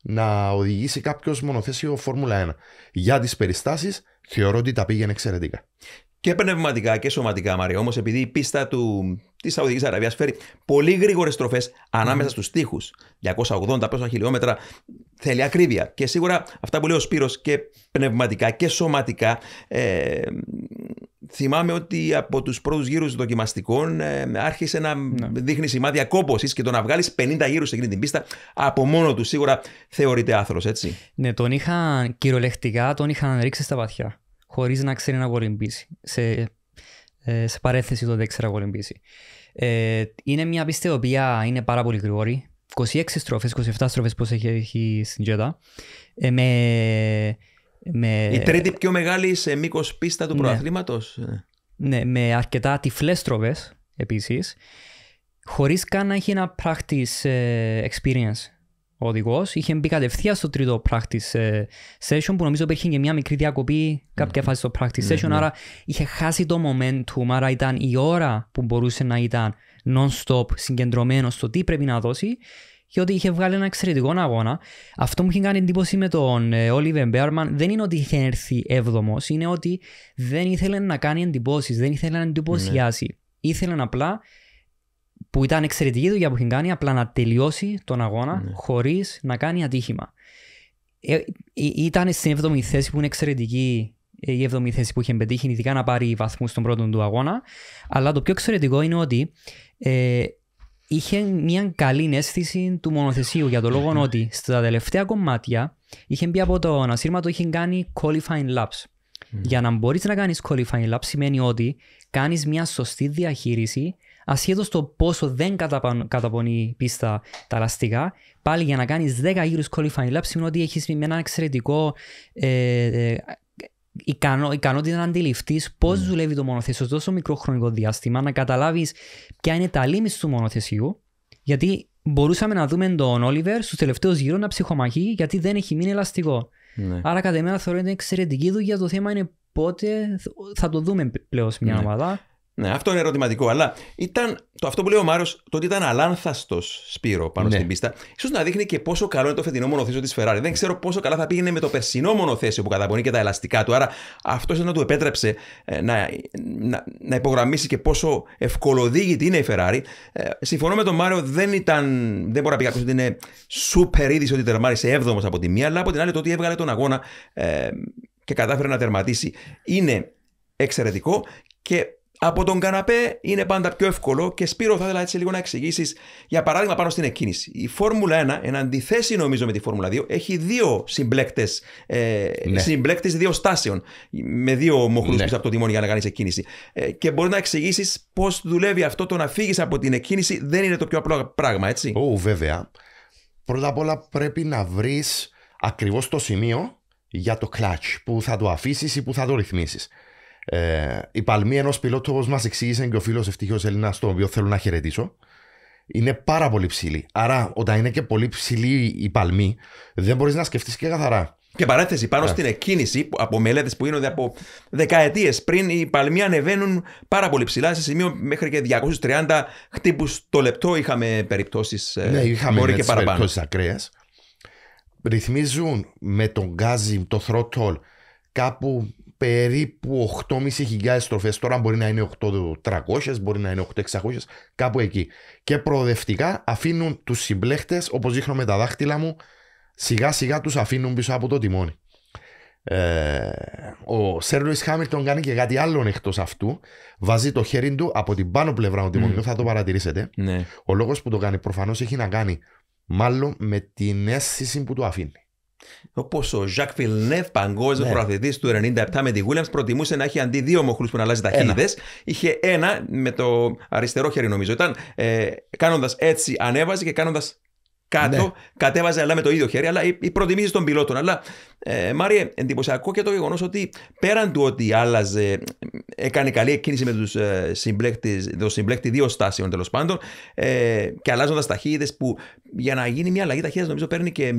να οδηγήσει κάποιος μονοθέσιο Φόρμουλα 1. Για τις περιστάσεις, θεωρώ ότι τα πήγαινε εξαιρετικά. Και πνευματικά και σωματικά, Μαρία. Όμως, επειδή η πίστα του... της Σαουδικής Αραβίας φέρει πολύ γρήγορες στροφές ανάμεσα στου τοίχου, 280 πόσα χιλιόμετρα, θέλει ακρίβεια. Και σίγουρα αυτά που λέει ο Σπύρος και πνευματικά και σωματικά ε, θυμάμαι ότι από τους πρώτους γύρους δοκιμαστικών ε, άρχισε να ναι. δείχνει σημάδια κόπωσης και το να βγάλεις 50 γύρους σε εκείνη την πίστα από μόνο του σίγουρα θεωρείται άθρος, έτσι. Ναι, τον είχαν κυριολεκτικά τον είχαν ρίξει στα βαθιά. Χωρίς να ξέρει να γολυμπήσει. Σε, ε, σε παρέθεση το δεν ξέρει να γολυμπήσει. Ε, είναι μια πίστα η οποία είναι πάρα πολύ γρήγορη. 26 στροφέ, 27 στροφές πώς έχει, έχει στην Τζέτα. Ε, με η τρίτη πιο μεγάλη σε μήκος πίστα του ναι. προαθλήματος. Ναι, με αρκετά τυφλές τροβέ επίσης. Χωρίς καν να έχει ένα practice ε, experience ο οδηγός. Είχε μπει κατευθείαν στο τρίτο practice ε, session που νομίζω υπήρχε και μια μικρή διακοπή ναι. φάση στο practice ναι, session. Ναι. Άρα είχε χάσει το momentum. Άρα ήταν η ώρα που μπορούσε να ήταν non-stop συγκεντρωμένο στο τι πρέπει να δώσει και ότι είχε βγάλει ένα εξαιρετικό αγώνα. Αυτό που είχε κάνει εντύπωση με τον Όλιβεν Μπέρμαν δεν είναι ότι είχε έρθει έβδομος, είναι ότι δεν ήθελε να κάνει εντυπώσεις, δεν ήθελε να εντυπωσιάσει. Ναι. Ήθελε απλά που ήταν εξαιρετική δουλειά που είχε κάνει, απλά να τελειώσει τον αγώνα ναι. χωρίς να κάνει ατύχημα. Ε, ε ήταν στην 7η θέση που είναι εξαιρετική ε, η 7η θέση που είχε πετύχει, ειδικά να πάρει βαθμούς στον πρώτο του αγώνα. Αλλά το πιο εξαιρετικό είναι ότι ε, είχε μια καλή αίσθηση του μονοθεσίου για το λόγο ότι στα τελευταία κομμάτια είχε μπει από τον ανασύρματο είχε κάνει qualifying laps. Για να μπορείς να κάνεις qualifying laps σημαίνει ότι κάνεις μια σωστή διαχείριση ασχέτως το πόσο δεν καταπονεί πίστα τα λαστικά. Πάλι για να κάνεις 10 γύρους qualifying laps σημαίνει ότι έχεις με ένα εξαιρετικό ε, ε ικανό, ικανότητα να αντιληφθείς πώς ναι. δουλεύει το μονοθέσιο σε τόσο μικρό χρονικό διάστημα, να καταλάβεις ποια είναι τα λίμη του μονοθεσιού. Γιατί μπορούσαμε να δούμε τον Όλιβερ στους τελευταίους γύρω να ψυχομαχεί γιατί δεν έχει μείνει ελαστικό. Ναι. Άρα, κατά μένα θεωρώ είναι εξαιρετική δουλειά. Το θέμα είναι πότε θα το δούμε πλέον σε μια ναι. ομάδα. Ναι, αυτό είναι ερωτηματικό. Αλλά ήταν, το αυτό που λέει ο Μάριο, το ότι ήταν αλάνθαστος Σπύρο πάνω ναι. στην πίστα, ίσως να δείχνει και πόσο καλό είναι το φετινό μονοθέσιο της Ferrari. Δεν ξέρω πόσο καλά θα πήγαινε με το περσινό μονοθέσιο που καταπονεί και τα ελαστικά του. Άρα αυτός να του επέτρεψε ε, να, να, να υπογραμμίσει και πόσο ευκολοδίγητη είναι η Ferrari. Ε, συμφωνώ με τον Μάριο, δεν ήταν. Δεν μπορεί να πει κάποιος ότι είναι σούπερ είδηση ότι τερμάρισε 7ο από τη μία, αλλά από την άλλη το ότι έβγαλε τον αγώνα ε, και κατάφερε να τερματίσει είναι εξαιρετικό και από τον καναπέ είναι πάντα πιο εύκολο και Σπύρο θα ήθελα έτσι λίγο να εξηγήσεις. Για παράδειγμα, πάνω στην εκκίνηση. Η Φόρμουλα 1, εν αντιθέσει νομίζω με τη Φόρμουλα 2, έχει δύο συμπλέκτες ε, ναι. δύο στάσεων. Με δύο μοχλούς ναι. πίσω από το τιμόνι για να κάνεις εκκίνηση. Ε, και μπορείς να εξηγήσεις πώς δουλεύει αυτό το να φύγεις από την εκκίνηση. Δεν είναι το πιο απλό πράγμα, έτσι. Ω, βέβαια. Πρώτα απ' όλα πρέπει να βρεις ακριβώς το σημείο για το κλάτ. που θα το αφήσεις ή που θα το ρυθμίσεις. Ε, η παλμή ενός πιλότου, όπω μας εξήγησε και ο φίλος ευτυχώς Έλληνας, τον οποίο θέλω να χαιρετήσω, είναι πάρα πολύ ψηλή. Άρα, όταν είναι και πολύ ψηλή η παλμή, δεν μπορείς να σκεφτείς και καθαρά. Και παρένθεση, πάνω στην εκκίνηση από μελέτες που γίνονται από δεκαετίες πριν, οι παλμοί ανεβαίνουν πάρα πολύ ψηλά, σε σημείο μέχρι και 230 χτύπους το λεπτό. Είχαμε περιπτώσεις. Ε, ναι, είχαμε ναι, και παραπάνω. περιπτώσεις ακραίες. Ρυθμίζουν με τον γκάζι, το throttle, κάπου περίπου 8.500 στροφέ. Τώρα μπορεί να είναι 8.300, μπορεί να είναι 8.600, κάπου εκεί. Και προοδευτικά αφήνουν τους συμπλέχτες, όπως δείχνω με τα δάχτυλα μου, σιγά σιγά τους αφήνουν πίσω από το τιμόνι. Ε, ο Σέρλουι Χάμιλτον κάνει και κάτι άλλο εκτός αυτού. Βάζει το χέρι του από την πάνω πλευρά του τιμονιού, mm. θα το παρατηρήσετε. Ναι. Ο λόγος που το κάνει προφανώς έχει να κάνει μάλλον με την αίσθηση που του αφήνει. Όπως ο Ζακ Φιλνεύ, παγκόσμιος ναι. του 97 με τη Williams, προτιμούσε να έχει αντί δύο μοχλούς που να αλλάζει ταχύτητες. Είχε ένα με το αριστερό χέρι, νομίζω. Ήταν ε, κάνοντας έτσι, ανέβαζε και κάνοντας κάτω, ναι. κατέβαζε αλλά με το ίδιο χέρι, αλλά η προτιμήση των πιλότων. Αλλά ε, Μάριε, εντυπωσιακό και το γεγονός ότι πέραν του ότι άλλαζε, έκανε καλή εκκίνηση με ε, το συμπλέκτη δύο στάσεων τέλος πάντων ε, και αλλάζοντας ταχύτητες που για να γίνει μια αλλαγή ταχύτητας νομίζω παίρνει και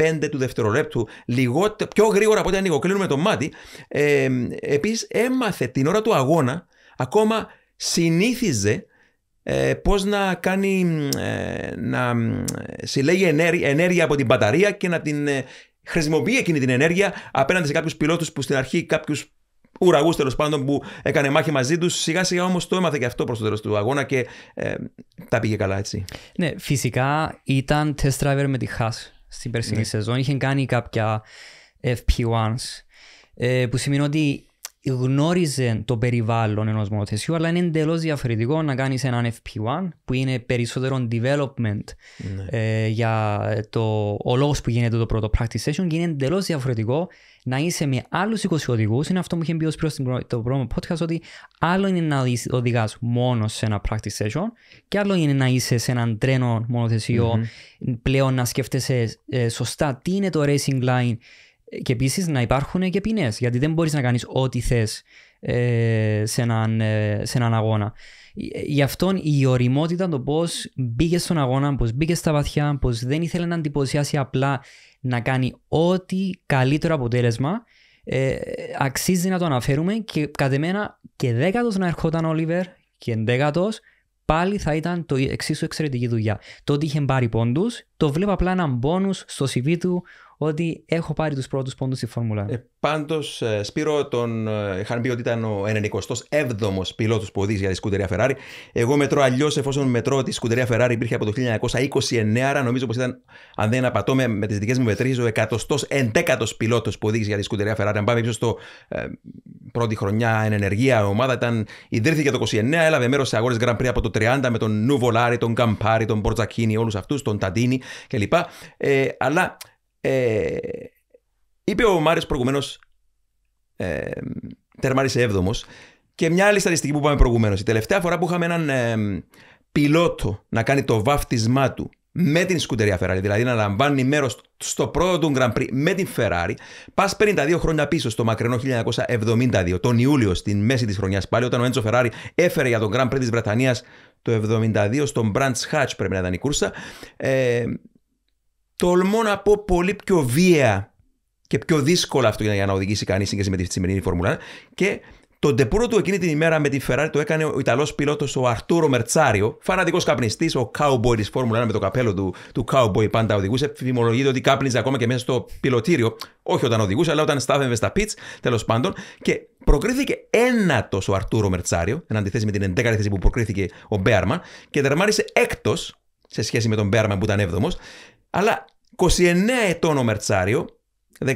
0,005 του δευτερολέπτου, λιγότερο, πιο γρήγορα από ό,τι κλείνουμε το μάτι. Ε, Επίσης έμαθε την ώρα του αγώνα ακόμα συνήθιζε ε, πώς να κάνει, ε, να συλλέγει ενέργεια, από την μπαταρία και να την ε, χρησιμοποιεί εκείνη την ενέργεια απέναντι σε κάποιους πιλότους που στην αρχή κάποιους ουραγούς τέλος πάντων που έκανε μάχη μαζί τους. Σιγά σιγά όμως το έμαθε και αυτό προς το τέλος του αγώνα και ε, τα πήγε καλά έτσι. Ναι, φυσικά ήταν test driver με τη Haas στην περσινή ναι. σεζόν. Είχε κάνει κάποια FP1s που σημαίνει ότι γνώριζε το περιβάλλον ενός μονοθεσιού, αλλά είναι εντελώς διαφορετικό να κανει ενα έναν FP1 που είναι περισσότερο development ναι. ε, για το, ο λόγος που γίνεται το πρώτο practice session και είναι εντελώς διαφορετικό να είσαι με άλλους 20 οδηγούς. Είναι αυτό που είχε πει ο προ, το πρώτο podcast, ότι άλλο είναι να οδηγάς μόνος σε ένα practice session και άλλο είναι να είσαι σε έναν τρένο μονοθεσιο mm-hmm. πλέον να σκέφτεσαι ε, σωστά τι είναι το racing line και επίσης να υπάρχουν και ποινές, γιατί δεν μπορείς να κάνεις ό,τι θες ε, σε, έναν, ε, έναν αγώνα. Γι' αυτό η οριμότητα το πώς μπήκες στον αγώνα, πώς μπήκες στα βαθιά, πώς δεν ήθελε να εντυπωσιάσει απλά να κάνει ό,τι καλύτερο αποτέλεσμα. Ε, αξίζει να το αναφέρουμε και κατ' εμένα και δέκατος να ερχόταν ο Όλιβερ και εντέκατος πάλι θα ήταν το εξίσου εξαιρετική δουλειά. Το ότι είχε πάρει πόντους, το βλέπω απλά έναν πόνου στο CV του ότι έχω πάρει τους πρώτους πόντους στη Φόρμουλα. Ε, Πάντως, ε, Σπύρο, τον ε, είχαν πει ότι ήταν ο 97ο πιλότος που οδήγησε για τη σκουτερία Ferrari. Εγώ μετρώ αλλιώς, εφόσον μετρώ ότι η σκουτερία Ferrari υπήρχε από το 1929, άρα νομίζω πως ήταν, αν δεν απατώ με, με τις δικές μου μετρήσεις, ο 111ο πιλότος που οδήγησε για τη σκουτερία Ferrari. Αν πάμε πίσω στο ε, πρώτη χρονιά εν ενεργεία, η ομάδα ήταν, ιδρύθηκε το 1929, έλαβε μέρος σε αγώνες Grand Prix από το 30 με τον Νουβολάρη, τον Καμπάρη, τον Μπορτζακίνη, όλους αυτούς, τον Ταντίνη κλπ. Ε, αλλά ε, είπε ο Μάριος προηγουμένως. Ε, τερμάρισε Και μια άλλη στατιστική που είπαμε προηγουμένως. Η τελευταία φορά που είχαμε έναν ε, πιλότο να κάνει το βάφτισμά του με την σκουτερία Φεράρι δηλαδή να λαμβάνει μέρος στο πρώτο του Grand Prix με την Ferrari, πας 52 χρόνια πίσω στο μακρινό 1972, τον Ιούλιο, στην μέση της χρονιάς πάλι, όταν ο Έντσο Φεράρι έφερε για τον Grand Prix της Βρετανίας το 1972 στον Μπραντ Hatch, πρέπει να ήταν η κούρσα. Ε, τολμώ να πω πολύ πιο βία και πιο δύσκολο αυτό για να οδηγήσει κανείς σύγκριση με τη σημερινή Φόρμουλα. Και τον τεπούρο του εκείνη την ημέρα με τη Ferrari το έκανε ο Ιταλός πιλότος ο Αρτούρο Μερτσάριο, φανατικός καπνιστής, ο cowboy της Φόρμουλα 1 με το καπέλο του, του cowboy πάντα οδηγούσε. Φημολογείται ότι κάπνιζε ακόμα και μέσα στο πιλωτήριο. Όχι όταν οδηγούσε, αλλά όταν στάθευε στα πιτ, τέλος πάντων. Και προκρίθηκε ένατος ο Αρτούρο Μερτσάριο, εν αντιθέσει με την 11η θέση που προκρίθηκε ο Μπέαρμαν, και δερμάρισε έκτος σε σχέση με τον Μπέρμαν που ήταν 7ο. Αλλά 29 ετών ο Μερτσάριο, 18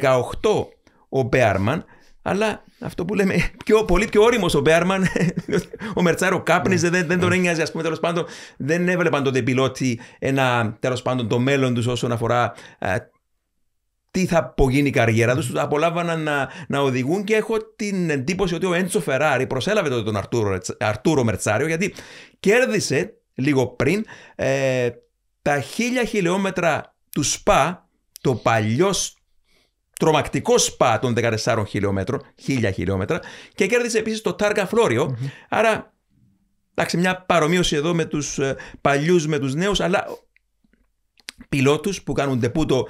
ο Μπέρμαν, αλλά αυτό που λέμε, πιο, πολύ πιο όριμος ο Μπέρμαν. ο Μερτσάριο κάπνιζε, ναι, δεν, δεν τον ναι. ένοιαζε, ας πούμε, τέλος πάντων. Δεν έβλεπαν τότε οι πιλότοι ένα, τέλος πάντων, το μέλλον τους όσον αφορά α, ε, τι θα απογίνει η καριέρα τους. Απολάβαναν να, να οδηγούν και έχω την εντύπωση ότι ο Έντσο Φεράρι προσέλαβε τότε τον Αρτούρο, Αρτούρο Μερτσάριο, γιατί κέρδισε λίγο πριν, ε, τα χίλια χιλιόμετρα του ΣΠΑ, το παλιό τρομακτικό σπα των 14 χιλιόμετρων, χίλια χιλιόμετρα, και κέρδισε επίσης το Τάργα Άρα, εντάξει, μια παρομοίωση εδώ με τους ε, παλιούς, με τους νέους, αλλά πιλότους που κάνουν τεπούτο.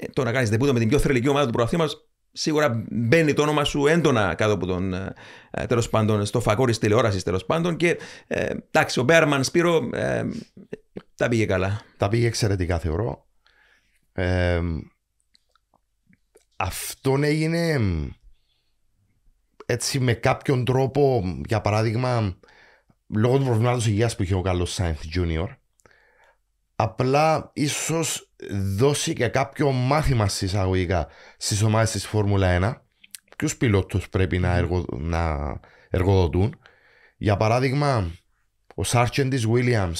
Ε, το να κάνεις τεπούτο με την πιο θρελική ομάδα του προαθήματος, σίγουρα μπαίνει το όνομα σου έντονα κάτω από τον ε, ε, τέλος πάντων στο φακό της τηλεόρασης τέλος πάντων. Και ε, εντάξει, ο Μπέρμαν Σπύρο ε, τα πήγε καλά. Τα πήγε εξαιρετικά θεωρώ. Ε, αυτόν έγινε έτσι με κάποιον τρόπο, για παράδειγμα, λόγω του προβλήματος υγείας που είχε ο καλός Σάινθ Junior, απλά ίσως δώσει και κάποιο μάθημα συσσαγωγικά στις ομάδες της Φόρμουλα 1 ποιους πιλότους πρέπει να, να εργοδοτούν. Για παράδειγμα, ο Σάρτσεν τη Βίλιαμ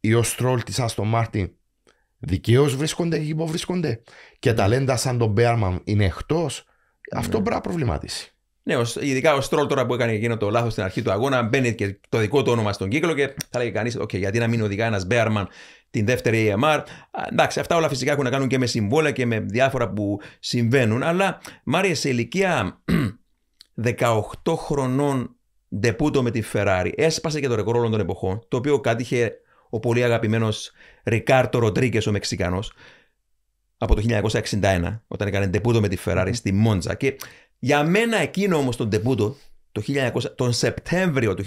ή ο Στρόλ της Αστον Μάρτιν δικαίως βρίσκονται εκεί που βρίσκονται. Και ταλέντα σαν τον Μπέρμαν είναι εκτός. Αυτό ναι. πρέπει να προβληματίσει. Ναι, ειδικά ο Στρόλ τώρα που έκανε εκείνο το λάθος στην αρχή του αγώνα, μπαίνει και το δικό του όνομα στον κύκλο και θα λέγει κανείς: OK, γιατί να μην οδηγά ένας Μπέρμαν την δεύτερη AMR. Εντάξει, αυτά όλα φυσικά έχουν να κάνουν και με συμβόλαια και με διάφορα που συμβαίνουν. Αλλά Μάρια σε ηλικία 18 χρονών ντεπούτο με τη Ferrari έσπασε και το ρεκόρ όλων των εποχών, το οποίο κάτυχε ο πολύ αγαπημένος Ρικάρτο Ροντρίγκε, ο Μεξικανός, από το 1961, όταν έκανε ντεπούτο με τη Ferrari στη Μόντζα. Και για μένα εκείνο όμως τον ντεπούτο το 1900, τον Σεπτέμβριο του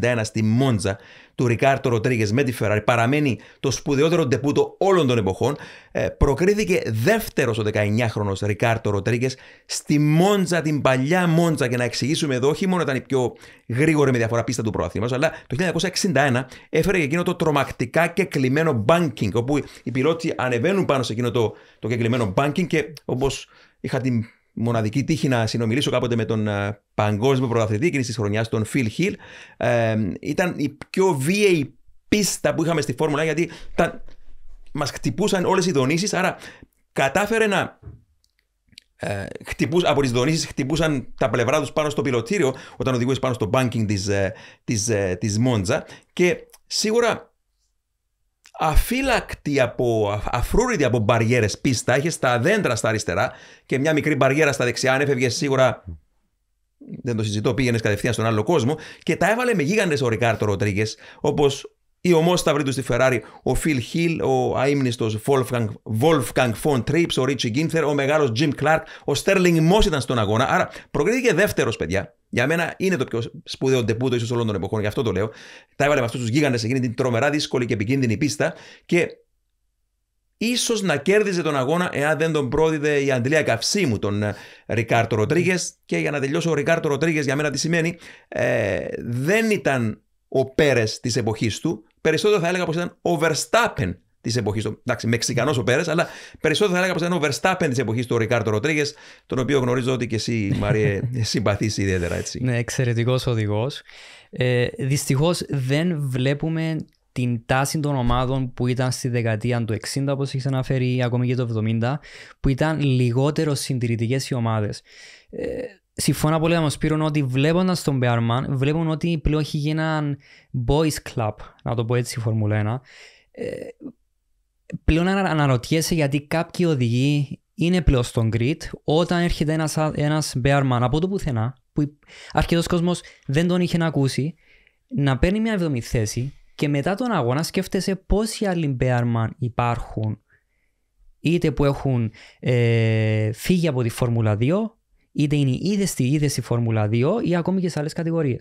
1961 στη Μόντζα του Ρικάρτο Ροτρίγκε με τη Φεράρι, παραμένει το σπουδαιότερο ντεπούτο όλων των εποχών. Ε, προκρίθηκε δεύτερος ο 19χρονο Ρικάρτο Ροτρίγκε στη Μόντζα, την παλιά Μόντζα. Και να εξηγήσουμε εδώ, όχι μόνο ήταν η πιο γρήγορη με διαφορά πίστα του προαθήματος, αλλά το 1961 έφερε και εκείνο το τρομακτικά και κλειμένο banking, όπου οι πιλότοι ανεβαίνουν πάνω σε εκείνο το, το κεκλειμένο banking και όπως είχα την μοναδική τύχη να συνομιλήσω κάποτε με τον ε, παγκόσμιο πρωταθλητή εκείνης της χρονιάς, τον Phil Hill. Ε, ήταν η πιο βίαιη πίστα που είχαμε στη Φόρμουλα γιατί μας χτυπούσαν όλες οι δονήσεις. Άρα κατάφερε να. Ε, από τις δονήσεις χτυπούσαν τα πλευρά τους πάνω στο πιλωτήριο όταν οδηγούσε πάνω στο banking της της Μόντζα. Ε, Και σίγουρα αφύλακτη από, αφρούρητη από μπαριέρες πίστα. έχει τα δέντρα στα αριστερά και μια μικρή μπαριέρα στα δεξιά. Αν έφευγε σίγουρα. Δεν το συζητώ, πήγαινες κατευθείαν στον άλλο κόσμο και τα έβαλε με γίγαντες ο Ρικάρτο Ροτρίγκε, όπως η ομόσταυρη του στη Ferrari, ο Φίλ Hill, ο αείμνηστος Wolfgang, Wolfgang von Trips, ο Richie Γκίνθερ, ο μεγάλος Jim Clark, ο Sterling Moss ήταν στον αγώνα. Άρα προκρίθηκε δεύτερος, παιδιά. Για μένα είναι το πιο σπουδαίο ντεπούτο ίσως όλων των εποχών, γι' αυτό το λέω. Τα έβαλε με αυτούς τους γίγαντες σε εκείνη την τρομερά δύσκολη και επικίνδυνη πίστα και ίσως να κέρδιζε τον αγώνα εάν δεν τον πρόδιδε η Αντλία Καυσίμου, τον ε, Ρικάρτο Ροτρίγες. Και για να τελειώσω, ο Ρικάρτο Ροτρίγες για μένα τι σημαίνει, ε, δεν ήταν ο Πέρες της εποχής του, περισσότερο θα έλεγα πως ήταν ο Verstappen της εποχής του. Εντάξει, Μεξικανός ο Πέρες, αλλά περισσότερο θα έλεγα πως ήταν ο Verstappen της εποχής του Ρικάρτο Ροτρίγες, τον οποίο γνωρίζω ότι και εσύ, Μαρία, συμπαθείς ιδιαίτερα έτσι. Ναι, εξαιρετικός οδηγός. Ε, Δυστυχώς δεν βλέπουμε την τάση των ομάδων που ήταν στη δεκαετία του 60, όπως έχεις αναφέρει, ακόμη και το 70, που ήταν λιγότερο συντηρητικές οι ομάδες. Ε, συμφωνώ πολύ με τον Σπύρο ότι βλέποντας τον Bearman βλέπουν ότι πλέον έχει γίνει έναν boys club, να το πω έτσι η Φορμουλα 1. Ε, πλέον αναρωτιέσαι γιατί κάποιοι οδηγοί είναι πλέον στον grid όταν έρχεται ένας, ένας Bearman από το πουθενά που αρκετός κόσμος δεν τον είχε να ακούσει να παίρνει μια εβδομή θέση και μετά τον αγώνα σκέφτεσαι πόσοι άλλοι Μπέρμαν υπάρχουν είτε που έχουν ε, φύγει από τη Φόρμουλα 2 είτε είναι είτε στη είτε στη Φόρμουλα 2 ή ακόμη και σε άλλες κατηγορίες.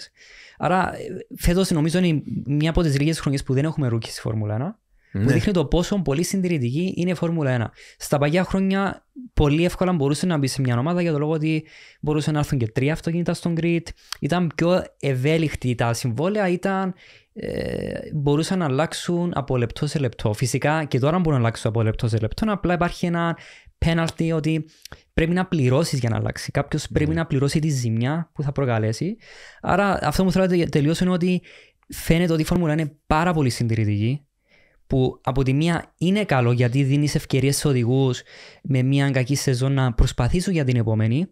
Άρα, ε, φέτος νομίζω είναι μια από τις λίγες χρονιές που δεν έχουμε ρούκι στη Φόρμουλα 1. Ναι. Που δείχνει το πόσο πολύ συντηρητική είναι η Φόρμουλα 1. Στα παγιά χρόνια, πολύ εύκολα μπορούσε να μπει σε μια ομάδα για το λόγο ότι μπορούσαν να έρθουν και τρία αυτοκίνητα στον grid. Ήταν πιο ευέλικτη τα συμβόλαια, ήταν, ε, μπορούσαν να αλλάξουν από λεπτό σε λεπτό. Φυσικά και τώρα μπορούν να αλλάξουν από λεπτό σε λεπτό, απλά υπάρχει ένα πέναλτι, ότι πρέπει να πληρώσεις για να αλλάξει. Κάποιος mm. πρέπει ναι. να πληρώσει τη ζημιά που θα προκαλέσει. Άρα, αυτό που θέλω να τελειώσω είναι ότι φαίνεται ότι η Φόρμουλα είναι πάρα πολύ συντηρητική. Που από τη μία είναι καλό γιατί δίνεις ευκαιρίες σε οδηγούς με μια κακή σεζόν να προσπαθήσουν για την επόμενη.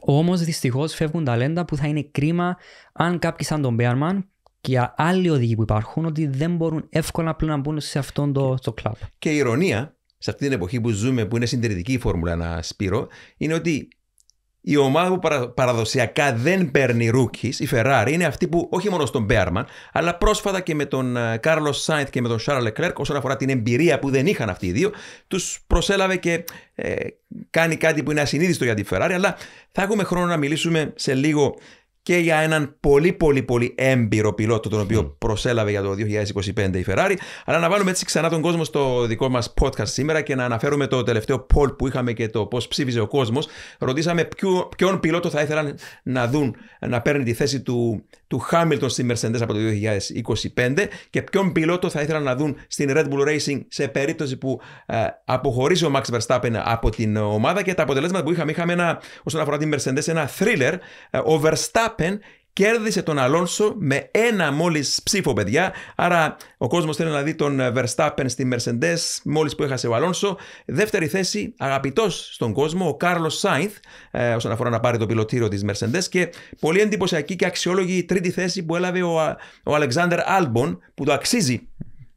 Όμως δυστυχώς φεύγουν ταλέντα που θα είναι κρίμα αν κάποιοι σαν τον Μπέρμαν και άλλοι οδηγοί που υπάρχουν ότι δεν μπορούν εύκολα πλέον να μπουν σε αυτόν το, το κλαμπ. Και η ηρωνία σε αυτή την εποχή που ζούμε, που είναι συντηρητική η φόρμουλα, να σπείρω, είναι ότι η ομάδα που παραδοσιακά δεν παίρνει ρούκι, η Ferrari, είναι αυτή που όχι μόνο στον Μπέρμαν, αλλά πρόσφατα και με τον ε, Κάρλος Σάιντ και με τον Σάρλ Εκλέρκ, όσον αφορά την εμπειρία που δεν είχαν αυτοί οι δύο, τους προσέλαβε και ε, κάνει κάτι που είναι ασυνείδηστο για τη Ferrari. Αλλά θα έχουμε χρόνο να μιλήσουμε σε λίγο και για έναν πολύ πολύ πολύ έμπειρο πιλότο τον οποίο προσέλαβε για το 2025 η Ferrari. Αλλά να βάλουμε έτσι ξανά τον κόσμο στο δικό μας podcast σήμερα και να αναφέρουμε το τελευταίο poll που είχαμε και το πώς ψήφιζε ο κόσμος. Ρωτήσαμε ποιον πιλότο θα ήθελαν να δουν να παίρνει τη θέση του του Χάμιλτον στη Mercedes από το 2025 και ποιον πιλότο θα ήθελαν να δουν στην Red Bull Racing σε περίπτωση που ε, αποχωρήσει ο Max Verstappen από την ομάδα και τα αποτελέσματα που είχαμε. Είχαμε ένα, όσον αφορά την Μερσεντέ, ένα thriller. Ε, ο Verstappen κέρδισε τον Αλόνσο με ένα μόλις ψήφο, παιδιά. Άρα ο κόσμος θέλει να δει τον Verstappen στη Mercedes, μόλις που έχασε ο Αλόνσο. Δεύτερη θέση, αγαπητός στον κόσμο, ο Κάρλος Σάινθ, ε, όσον αφορά να πάρει το πιλωτήριο της Mercedes. Και πολύ εντυπωσιακή και αξιόλογη η τρίτη θέση που έλαβε ο, ο Αλεξάνδρ Άλμπον, που το αξίζει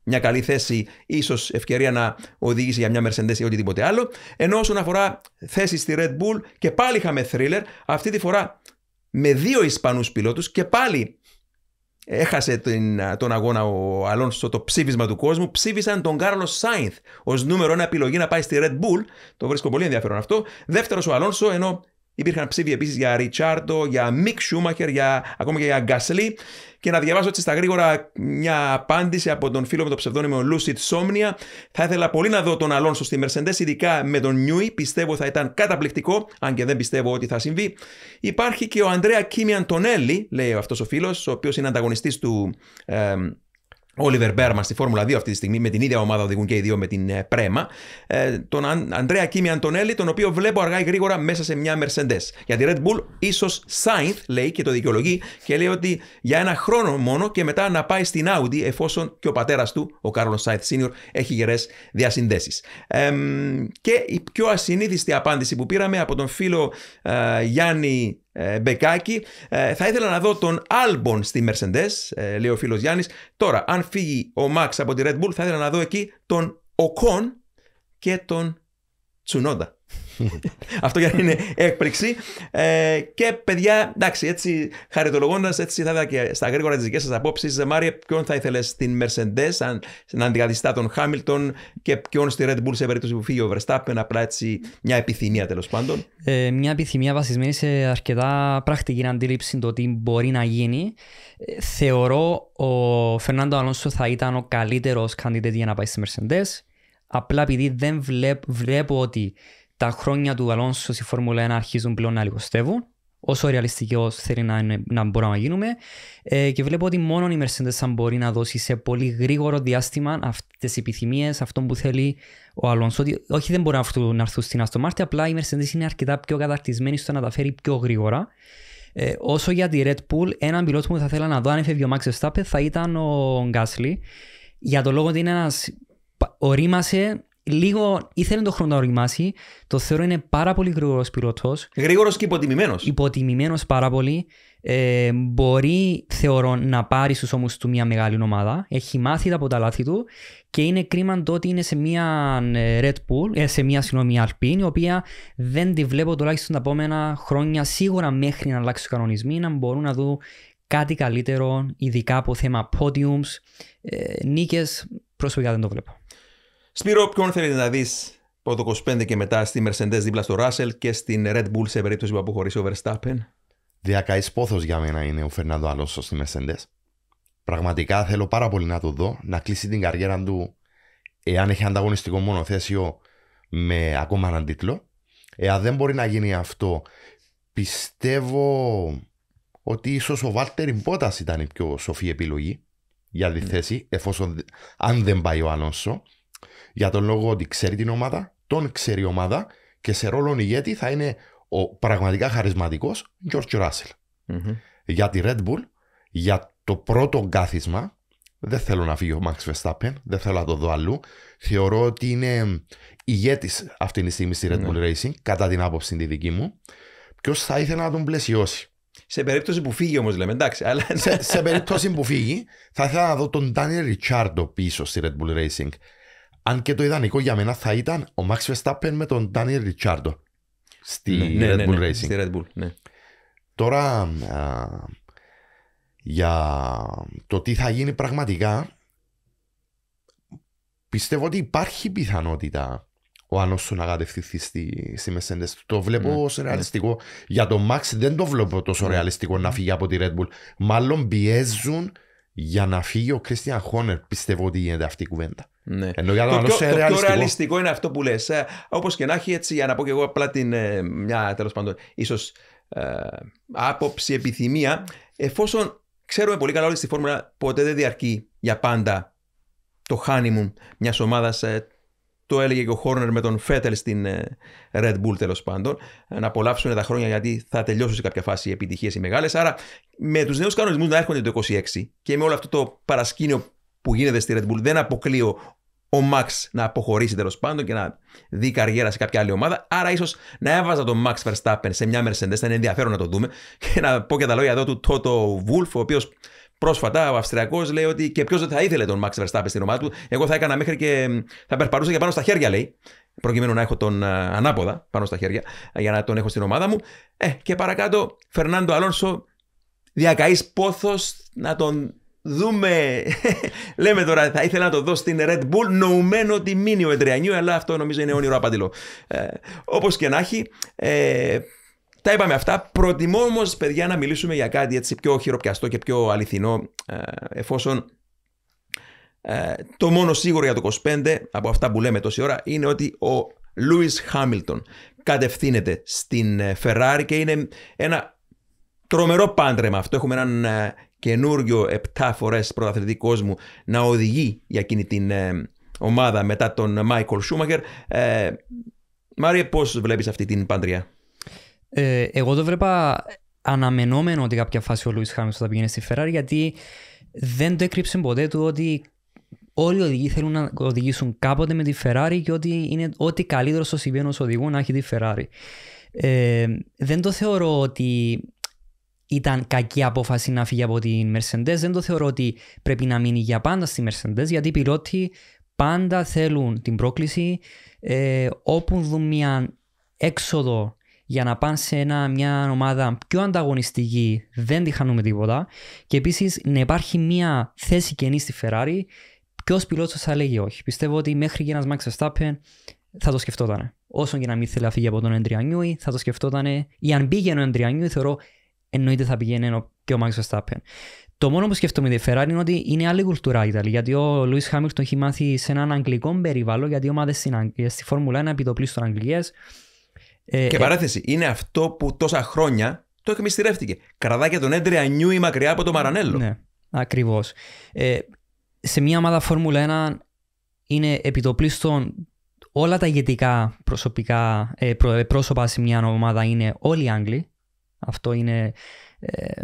μια καλή θέση, ίσως ευκαιρία να οδηγήσει για μια Mercedes ή οτιδήποτε άλλο. Ενώ όσον αφορά θέση στη Red Bull και πάλι είχαμε thriller, αυτή τη φορά με δύο Ισπανούς πιλότους και πάλι έχασε την, τον αγώνα ο Αλόνσο το ψήφισμα του κόσμου. Ψήφισαν τον Κάρλος Σάινθ ως νούμερο ένα επιλογή να πάει στη Red Bull. Το βρίσκω πολύ ενδιαφέρον αυτό. Δεύτερος ο Αλόνσο, ενώ Υπήρχαν ψήφοι επίσης για Ριτσάρντο, για Μικ Σούμαχερ, για, ακόμα και για Γκασλή. Και να διαβάσω έτσι στα γρήγορα μια απάντηση από τον φίλο με το ψευδόνιμο Lucid Somnia. Θα ήθελα πολύ να δω τον Αλόνσο στη Μερσεντέ, ειδικά με τον Νιούι. Πιστεύω θα ήταν καταπληκτικό, αν και δεν πιστεύω ότι θα συμβεί. Υπάρχει και ο Ανδρέα Κίμιαν Τονέλη, λέει αυτός ο φίλος, ο οποίος είναι ανταγωνιστής του. Ε, Όλιβερ Μπέρμα στη Φόρμουλα 2 αυτή τη στιγμή, με την ίδια ομάδα οδηγούν και οι δύο με την ε, Πρέμα. Ε, τον Αντρέα Κίμι Αντωνέλη, τον οποίο βλέπω αργά ή γρήγορα μέσα σε μια Mercedes. Για τη Red Bull, ίσως Σάινθ λέει και το δικαιολογεί και λέει ότι για ένα χρόνο μόνο και μετά να πάει στην Audi, εφόσον και ο πατέρας του, ο Κάρλος Σάινθ Σίνιορ, έχει γερές διασυνδέσεις. και η πιο ασυνήθιστη απάντηση που πήραμε από τον φίλο ε, Γιάννη ε, μπεκάκι. Ε, θα ήθελα να δω τον Άλμπον στη Mercedes, ε, λέει ο φίλος Γιάννης. Τώρα, αν φύγει ο Μαξ από τη Red Bull, θα ήθελα να δω εκεί τον Οκόν και τον Τσουνόντα. Αυτό για να είναι έκπληξη. Ε, και παιδιά, εντάξει, έτσι χαριτολογώντας, έτσι θα ήθελα και στα γρήγορα τις δικές σας απόψεις. Μάρια, ποιον θα ήθελες στην Mercedes να αντικαθιστά τον Χάμιλτον και ποιον στη Red Bull σε περίπτωση που φύγει ο Verstappen, απλά έτσι μια επιθυμία τέλος πάντων. Ε, μια επιθυμία βασισμένη σε αρκετά πρακτική αντίληψη το τι μπορεί να γίνει. Ε, θεωρώ ο Φερνάντο Αλόνσο θα ήταν ο καλύτερος candidate για να πάει στη Mercedes. Απλά επειδή δεν βλέπ, βλέπω ότι τα χρόνια του Αλόνσο στη Φόρμουλα 1 αρχίζουν πλέον να λιγοστεύουν. Όσο ρεαλιστικός θέλει να, να μπορούμε να γίνουμε. Ε, και βλέπω ότι μόνο η Mercedes θα μπορεί να δώσει σε πολύ γρήγορο διάστημα αυτές τις επιθυμίες, αυτό που θέλει ο Αλόνσο. Ότι, όχι, δεν μπορεί να έρθουν στην Αστόμαρτη, απλά η Mercedes είναι αρκετά πιο καταρτισμένη στο να τα φέρει πιο γρήγορα. Ε, όσο για τη Red Bull, έναν πιλότο που θα ήθελα να δω αν έφευγε ο Max Verstappen θα ήταν ο Γκάσλι. Για το λόγο ότι είναι ένας. Ορίμασε λίγο ήθελε τον χρόνο να οριμάσει. Το θεωρώ είναι πάρα πολύ γρήγορος πιλότος. Γρήγορος και υποτιμημένος. Υποτιμημένος πάρα πολύ. Ε, μπορεί, θεωρώ, να πάρει στους ώμους του μια μεγάλη ομάδα. Έχει μάθει από τα λάθη του και είναι κρίμα το ότι είναι σε μια ε, Red Bull, ε, σε μια συγγνώμη Alpine, η οποία δεν τη βλέπω τουλάχιστον τα επόμενα χρόνια σίγουρα μέχρι να αλλάξει του κανονισμοί να μπορούν να δουν κάτι καλύτερο, ειδικά από θέμα podiums, ε, νίκες, προσωπικά δεν το βλέπω. Σπύρο, ποιον θέλει να δεις από το 25 και μετά στη Mercedes δίπλα στο Ράσελ και στην Red Bull σε περίπτωση που αποχωρήσει ο Verstappen. Διακαής πόθος για μένα είναι ο Φερνάντο αλόνσο στη Mercedes. Πραγματικά θέλω πάρα πολύ να το δω, να κλείσει την καριέρα του εάν έχει ανταγωνιστικό μονοθέσιο με ακόμα έναν τίτλο. Εάν δεν μπορεί να γίνει αυτό, πιστεύω ότι ίσως ο Βάλτερ Μπότας ήταν η πιο σοφή επιλογή για τη θέση, εφόσον αν δεν πάει ο Αλόνσο. Για τον λόγο ότι ξέρει την ομάδα, τον ξέρει η ομάδα και σε ρόλο ηγέτη θα είναι ο πραγματικά George Γιώργο Για τη Red Bull, για το πρώτο κάθισμα, δεν θέλω να φύγει ο Max Verstappen, δεν θέλω να το δω αλλού. Θεωρώ ότι είναι ηγέτης αυτή τη στιγμή στη Red Bull ναι. Racing, κατά την άποψη τη δική μου. Ποιος θα ήθελα να τον πλαισιώσει. Σε περίπτωση που φύγει όμως, λέμε εντάξει. σε, σε περίπτωση που φύγει, θα ήθελα να δω τον Daniel Ricciardo πίσω στη Red Bull Racing. Αν και το ιδανικό για μένα θα ήταν ο Max Verstappen με τον Daniel Ricciardo στη ναι, ναι Red ναι, Bull ναι, Racing. Στη Red Bull, Τώρα για το τι θα γίνει πραγματικά πιστεύω ότι υπάρχει πιθανότητα ο Άνωσο να κατευθυνθεί στη, στη Το βλέπω ως ρεαλιστικό. Για τον Max δεν το βλέπω τόσο ρεαλιστικό να φύγει από τη Red Bull. Μάλλον πιέζουν για να φύγει ο Κρίστιαν Χόνερ, πιστεύω ότι γίνεται αυτή η κουβέντα. Ναι. Ενώ το, πιο, ρεαλιστικό είναι αυτό που λες. Όπως και να έχει, έτσι, για να πω και εγώ απλά την, ε, μια τέλος πάντων ίσως ε, άποψη, επιθυμία, εφόσον ξέρουμε πολύ καλά όλη στη φόρμουλα ποτέ δεν διαρκεί για πάντα το honeymoon μιας ομάδας ε, το έλεγε και ο Χόρνερ με τον Φέτελ στην ε, Red Bull τέλος πάντων. Ε, να απολαύσουν τα χρόνια γιατί θα τελειώσουν σε κάποια φάση οι επιτυχίες οι μεγάλες. Άρα με τους νέους κανονισμούς να έρχονται το 26 και με όλο αυτό το παρασκήνιο που γίνεται στη Red Bull, δεν αποκλείω ο Μαξ να αποχωρήσει τέλος πάντων και να δει καριέρα σε κάποια άλλη ομάδα. Άρα ίσως να έβαζα τον Max Verstappen σε μια Mercedes, θα είναι ενδιαφέρον να το δούμε. Και να πω και τα λόγια εδώ του Τότο Βούλφ, ο οποίος Πρόσφατα ο Αυστριακός λέει ότι και ποιος δεν θα ήθελε τον Max Verstappen στην ομάδα του. Εγώ θα έκανα μέχρι και. θα περπαρούσα και πάνω στα χέρια, λέει. Προκειμένου να έχω τον ε, ανάποδα πάνω στα χέρια για να τον έχω στην ομάδα μου. Ε, και παρακάτω, Φερνάντο Αλόνσο, διακαείς πόθος να τον δούμε. Λέμε τώρα, θα ήθελα να τον δω στην Red Bull, νοουμένο ότι μείνει ο Εντριανιού, αλλά αυτό νομίζω είναι όνειρο απαντηλό. Ε, Όπως και να έχει, ε, τα είπαμε αυτά. Προτιμώ όμως, παιδιά, να μιλήσουμε για κάτι έτσι πιο χειροπιαστό και πιο αληθινό, ε, εφόσον ε, το μόνο σίγουρο για το 25 από αυτά που λέμε τόση ώρα είναι ότι ο Λούις Χάμιλτον κατευθύνεται στην ε, Ferrari και είναι ένα τρομερό πάντρεμα αυτό. Έχουμε έναν καινούριο 7 φορές πρωταθλητή κόσμου να οδηγεί για εκείνη την ομάδα μετά τον Μάικολ Σούμαχερ. Μάριε πώς βλέπεις αυτή την παντριά. Ε, εγώ το βρέπα αναμενόμενο ότι κάποια φάση ο Λούις Χάμιλτον θα πήγαινε στη Φεράρι γιατί δεν το έκρυψε ποτέ του ότι όλοι οι οδηγοί θέλουν να οδηγήσουν κάποτε με τη Ferrari και ότι είναι ό,τι καλύτερο στο συμβαίνει ως οδηγού να έχει τη Ferrari. Ε, δεν το θεωρώ ότι ήταν κακή απόφαση να φύγει από την Mercedes. Δεν το θεωρώ ότι πρέπει να μείνει για πάντα στη Mercedes γιατί οι πιλότοι πάντα θέλουν την πρόκληση ε, όπου δουν μια έξοδο για να πάνε σε ένα, μια ομάδα πιο ανταγωνιστική, δεν τη χάνουμε τίποτα. Και επίσης να υπάρχει μια θέση καινή στη Ferrari, ποιος πιλότος θα λέγει όχι. Πιστεύω ότι μέχρι και ένας Max Verstappen θα το σκεφτόταν. Όσο και να μην θέλει να φύγει από τον Εντριανιούι, θα το σκεφτόταν. Ή αν πήγαινε ο Εντριανιούι, θεωρώ εννοείται θα πηγαίνει και ο Max Verstappen. Το μόνο που σκεφτόμαι τη Ferrari είναι ότι είναι άλλη κουλτούρα η Ιταλία. Γιατί ο Λουί Χάμιλτον έχει μάθει σε έναν αγγλικό περιβάλλον, γιατί οι ομάδες ε, στη Φόρμουλα είναι επιτοπλίστων αγγλικέ. Ε, και ε, παράθεση, είναι αυτό που τόσα χρόνια το εκμυστηρεύτηκε. Κρατά και τον Έντρια Νιούι μακριά από το Μαρανέλο. Ναι, ακριβώς. Ε, σε μια ομάδα Φόρμουλα 1 είναι επιτοπλίστων όλα τα ηγετικά προσωπικά, πρόσωπα σε μια ομάδα είναι όλοι οι Άγγλοι. Αυτό είναι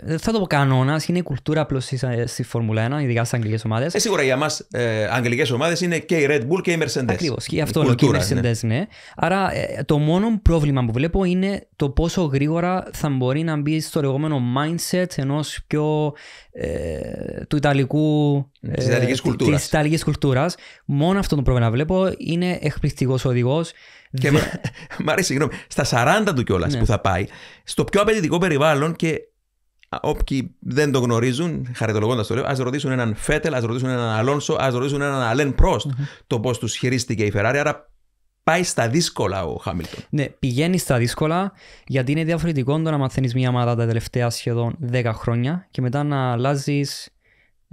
δεν θα το πω κανόνας, είναι η κουλτούρα απλώς στη Φόρμουλα 1, ειδικά στις αγγλικές ομάδες. Ε, σίγουρα για εμά ε, αγγλικές ομάδες είναι και η Red Bull και η Mercedes. Ακριβώς. Και αυτό είναι Και η Mercedes, ναι. ναι. Άρα ε, το μόνο πρόβλημα που βλέπω είναι το πόσο γρήγορα θα μπορεί να μπει στο λεγόμενο mindset ενός πιο. Ε, του Ιταλικού. της Ιταλική κουλτούρα. Μόνο αυτό το πρόβλημα βλέπω. Είναι εκπληκτικός οδηγός. Και μ' αρέσει, συγγνώμη, στα 40 του κιόλας ναι. που θα πάει, στο πιο απαιτητικό περιβάλλον και όποιοι δεν το γνωρίζουν, χαριτολογώντας το λέω, ας ρωτήσουν έναν Φέτελ, ας ρωτήσουν έναν Αλόνσο, ας ρωτήσουν έναν Αλέν Πρόστ mm-hmm. το πώς τους χειρίστηκε η Ferrari. Άρα πάει στα δύσκολα ο Χάμιλτον. Ναι, πηγαίνει στα δύσκολα γιατί είναι διαφορετικό το να μαθαίνεις μια ομάδα τα τελευταία σχεδόν 10 χρόνια και μετά να αλλάζεις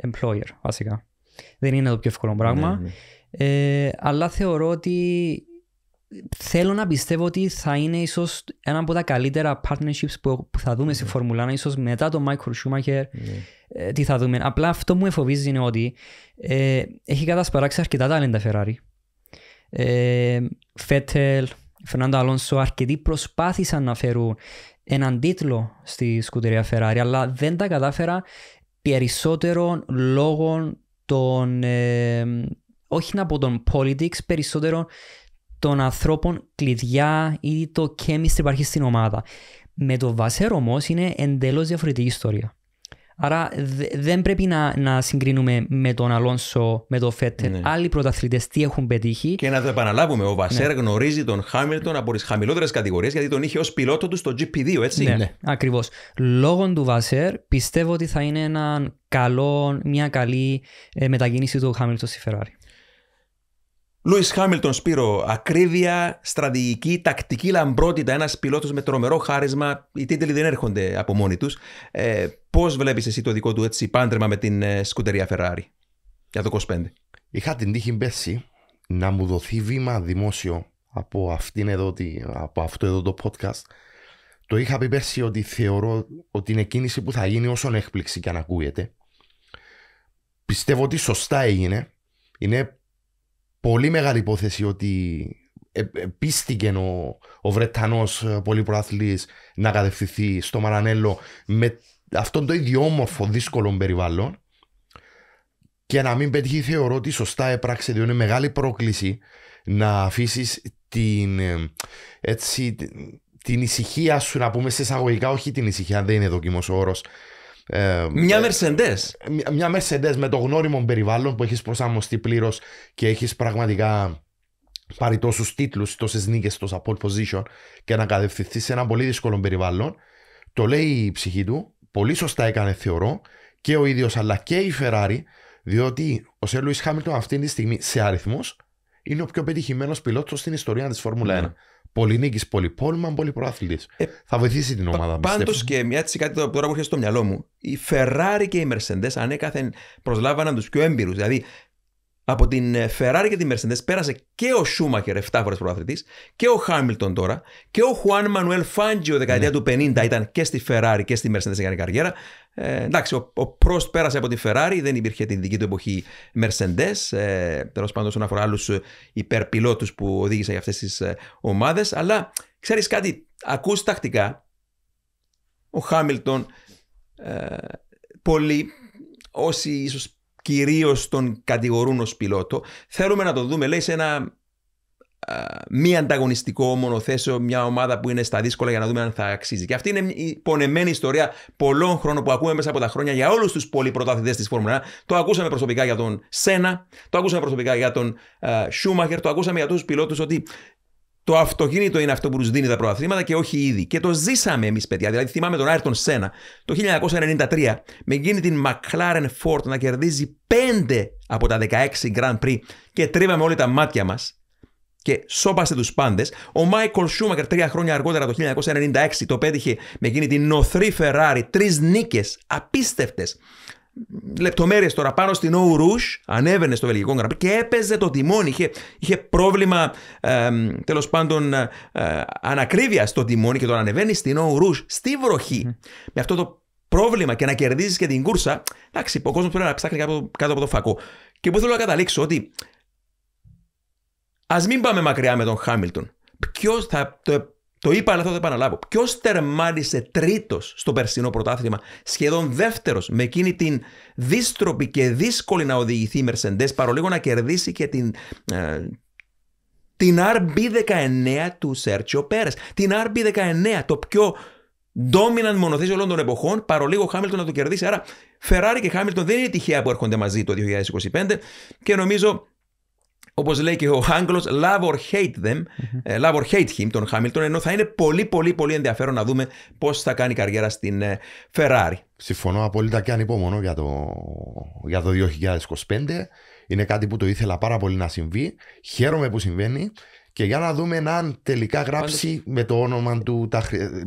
employer βασικά. Δεν είναι το πιο εύκολο πράγμα. Ναι, ναι. Ε, αλλά θεωρώ ότι θέλω να πιστεύω ότι θα είναι ίσως ένα από τα καλύτερα partnerships που, θα δούμε στη Φόρμουλα, ναι. ίσως μετά τον Michael Schumacher. Ναι. Ε, τι θα δούμε. Απλά αυτό που με φοβίζει είναι ότι ε, έχει κατασπαράξει αρκετά ταλέντα Ferrari. Ε, Φέτελ, Φερνάντο Αλόνσο, αρκετοί προσπάθησαν να φέρουν έναν τίτλο στη σκουτερία Ferrari, αλλά δεν τα κατάφερα περισσότερο λόγω των. Ε, όχι να πω των politics, περισσότερο των ανθρώπων κλειδιά ή το chemistry υπάρχει στην ομάδα. Με το Βασέρ όμως είναι εντελώς διαφορετική ιστορία. Άρα δε, δεν πρέπει να, να συγκρίνουμε με τον Αλόνσο, με τον Φέτερ. Ναι. Άλλοι πρωταθλητές τι έχουν πετύχει. Και να το επαναλάβουμε. Ο Βασέρ ναι. γνωρίζει τον Χάμιλτον από τις χαμηλότερες κατηγορίες γιατί τον είχε ως πιλότο του στο GP2, έτσι. Ναι, ναι. ακριβώς. Λόγω του Βασέρ πιστεύω ότι θα είναι καλό, μια καλή ε, μετακίνηση του Χάμιλτον στη Φεράρι. Λούι Χάμιλτον Σπύρο, ακρίβεια, στρατηγική, τακτική λαμπρότητα. Ένας πιλότος με τρομερό χάρισμα. Οι τίτλοι δεν έρχονται από μόνοι τους. Ε, Πώς βλέπεις εσύ το δικό του έτσι πάντρεμα με την ε, σκουτερία Φεράρι για το 25. Είχα την τύχη πέρσι να μου δοθεί βήμα δημόσιο από, αυτήν εδώ, από αυτό εδώ το podcast. Το είχα πει πέρσι ότι θεωρώ ότι είναι κίνηση που θα γίνει όσον έκπληξη και αν ακούγεται. Πιστεύω ότι σωστά έγινε. Είναι πολύ μεγάλη υπόθεση ότι ε, ε, πίστηκε ο, ο Βρετανός ε, πολυπροαθλής να κατευθυνθεί στο Μαρανέλο με αυτόν το όμορφο, δύσκολο περιβάλλον και να μην πετύχει, θεωρώ ότι σωστά έπραξε, διότι είναι μεγάλη πρόκληση να αφήσεις την, έτσι, την ησυχία σου, να πούμε σε εισαγωγικά, όχι την ησυχία, δεν είναι δοκιμός ο όρος, ε, μια Mercedes. μια Mercedes με το γνώριμο περιβάλλον που έχεις προσαρμοστεί πλήρως και έχεις πραγματικά πάρει τόσους τίτλους, τόσες νίκες, τόσα pole position και να κατευθυνθείς σε ένα πολύ δύσκολο περιβάλλον. Το λέει η ψυχή του. Πολύ σωστά έκανε, θεωρώ, και ο ίδιος αλλά και η Ferrari, διότι ο Σερ Λουί Χάμιλτον αυτή τη στιγμή σε αριθμού είναι ο πιο πετυχημένος πιλότος στην ιστορία της Φόρμουλα 1. Πολυνίκη, πολυπόλμα, πολυπροαθλητή. Ε, θα βοηθήσει την ομάδα. Πάντω και μια έτσι κάτι τώρα που έρχεται στο μυαλό μου. Η Ferrari και οι Mercedes ανέκαθεν προσλάβαναν τους πιο έμπειρους. Δηλαδή από την ε, Ferrari και τη Mercedes πέρασε και ο Σούμαχερ, 7 φορές πρωταθλητής και ο Χάμιλτον τώρα και ο Χουάν Μανουέλ Φάντζιο δεκαετία ναι. του 50 ήταν και στη Ferrari και στη Mercedes έκανε καριέρα. Ε, εντάξει, ο, ο πέρασε από τη Ferrari, δεν υπήρχε την δική του εποχή Mercedes. Ε, Τέλος πάντων, όσον αφορά άλλους υπερπιλότους που οδήγησαν για αυτές τις ομάδες. Αλλά ξέρεις κάτι, ακούς τακτικά ο Χάμιλτον. Ε, πολλοί όσοι ίσως κυρίως τον κατηγορούν ως πιλότο. Θέλουμε να το δούμε, λέει, σε ένα μη ανταγωνιστικό μονοθέσιο, μια ομάδα που είναι στα δύσκολα για να δούμε αν θα αξίζει. Και αυτή είναι η πονεμένη ιστορία πολλών χρόνων που ακούμε μέσα από τα χρόνια για όλους τους πολυπροτάθητε της Φόρμουλα Το ακούσαμε προσωπικά για τον Σένα, το ακούσαμε προσωπικά για τον Σούμαχερ, το ακούσαμε για τους πιλότους ότι το αυτοκίνητο είναι αυτό που τους δίνει τα προαθλήματα και όχι ήδη. Και το ζήσαμε εμείς, παιδιά. Δηλαδή, θυμάμαι τον Άιρτον Σένα το 1993 με εκείνη την McLaren Ford να κερδίζει 5 από τα 16 Grand Prix και τρίβαμε όλοι τα μάτια μας και σώπασε τους πάντες. Ο Μάικολ Σούμακερ τρία χρόνια αργότερα το 1996 το πέτυχε με εκείνη την νοθρή Ferrari. Τρεις νίκες απίστευτες λεπτομέρειες τώρα πάνω στην Ουρού, ανέβαινε στο βελγικό γραπτό και έπαιζε το τιμόνι. Είχε, πρόβλημα ε, τέλος πάντων ε, ανακρίβεια στο τιμόνι και τώρα ανεβαίνει στην ουρού στη βροχή. Με αυτό το πρόβλημα και να κερδίζεις και την κούρσα. Εντάξει, ο κόσμος πρέπει να ψάχνει κάτω, κάτω από το φακό. Και που θέλω να καταλήξω ότι ας μην πάμε μακριά με τον Χάμιλτον. Ποιος θα. Το είπα, αλλά θα το επαναλάβω. Ποιος τερμάτισε τρίτος στο περσινό πρωτάθλημα, σχεδόν δεύτερος, με εκείνη την δύστροπη και δύσκολη να οδηγηθεί η Mercedes, παρολίγο να κερδίσει και την, ε, την RB19 του Σέρτσιο Πέρες. Την RB19, το πιο dominant μονοθέσιο όλων των εποχών, παρολίγο ο Χάμιλτον να το κερδίσει. Άρα, Φεράρι και Χάμιλτον δεν είναι τυχαία που έρχονται μαζί το 2025 και νομίζω όπως λέει και ο Άγγλος, love or hate them, ε, love or hate him, τον Χάμιλτον, ενώ θα είναι πολύ, πολύ, πολύ ενδιαφέρον να δούμε πώς θα κάνει καριέρα στην ε, Ferrari. Συμφωνώ απόλυτα και ανυπομονώ για το, για το 2025. Είναι κάτι που το ήθελα πάρα πολύ να συμβεί. Χαίρομαι που συμβαίνει. Και για να δούμε αν τελικά γράψει με το όνομα του,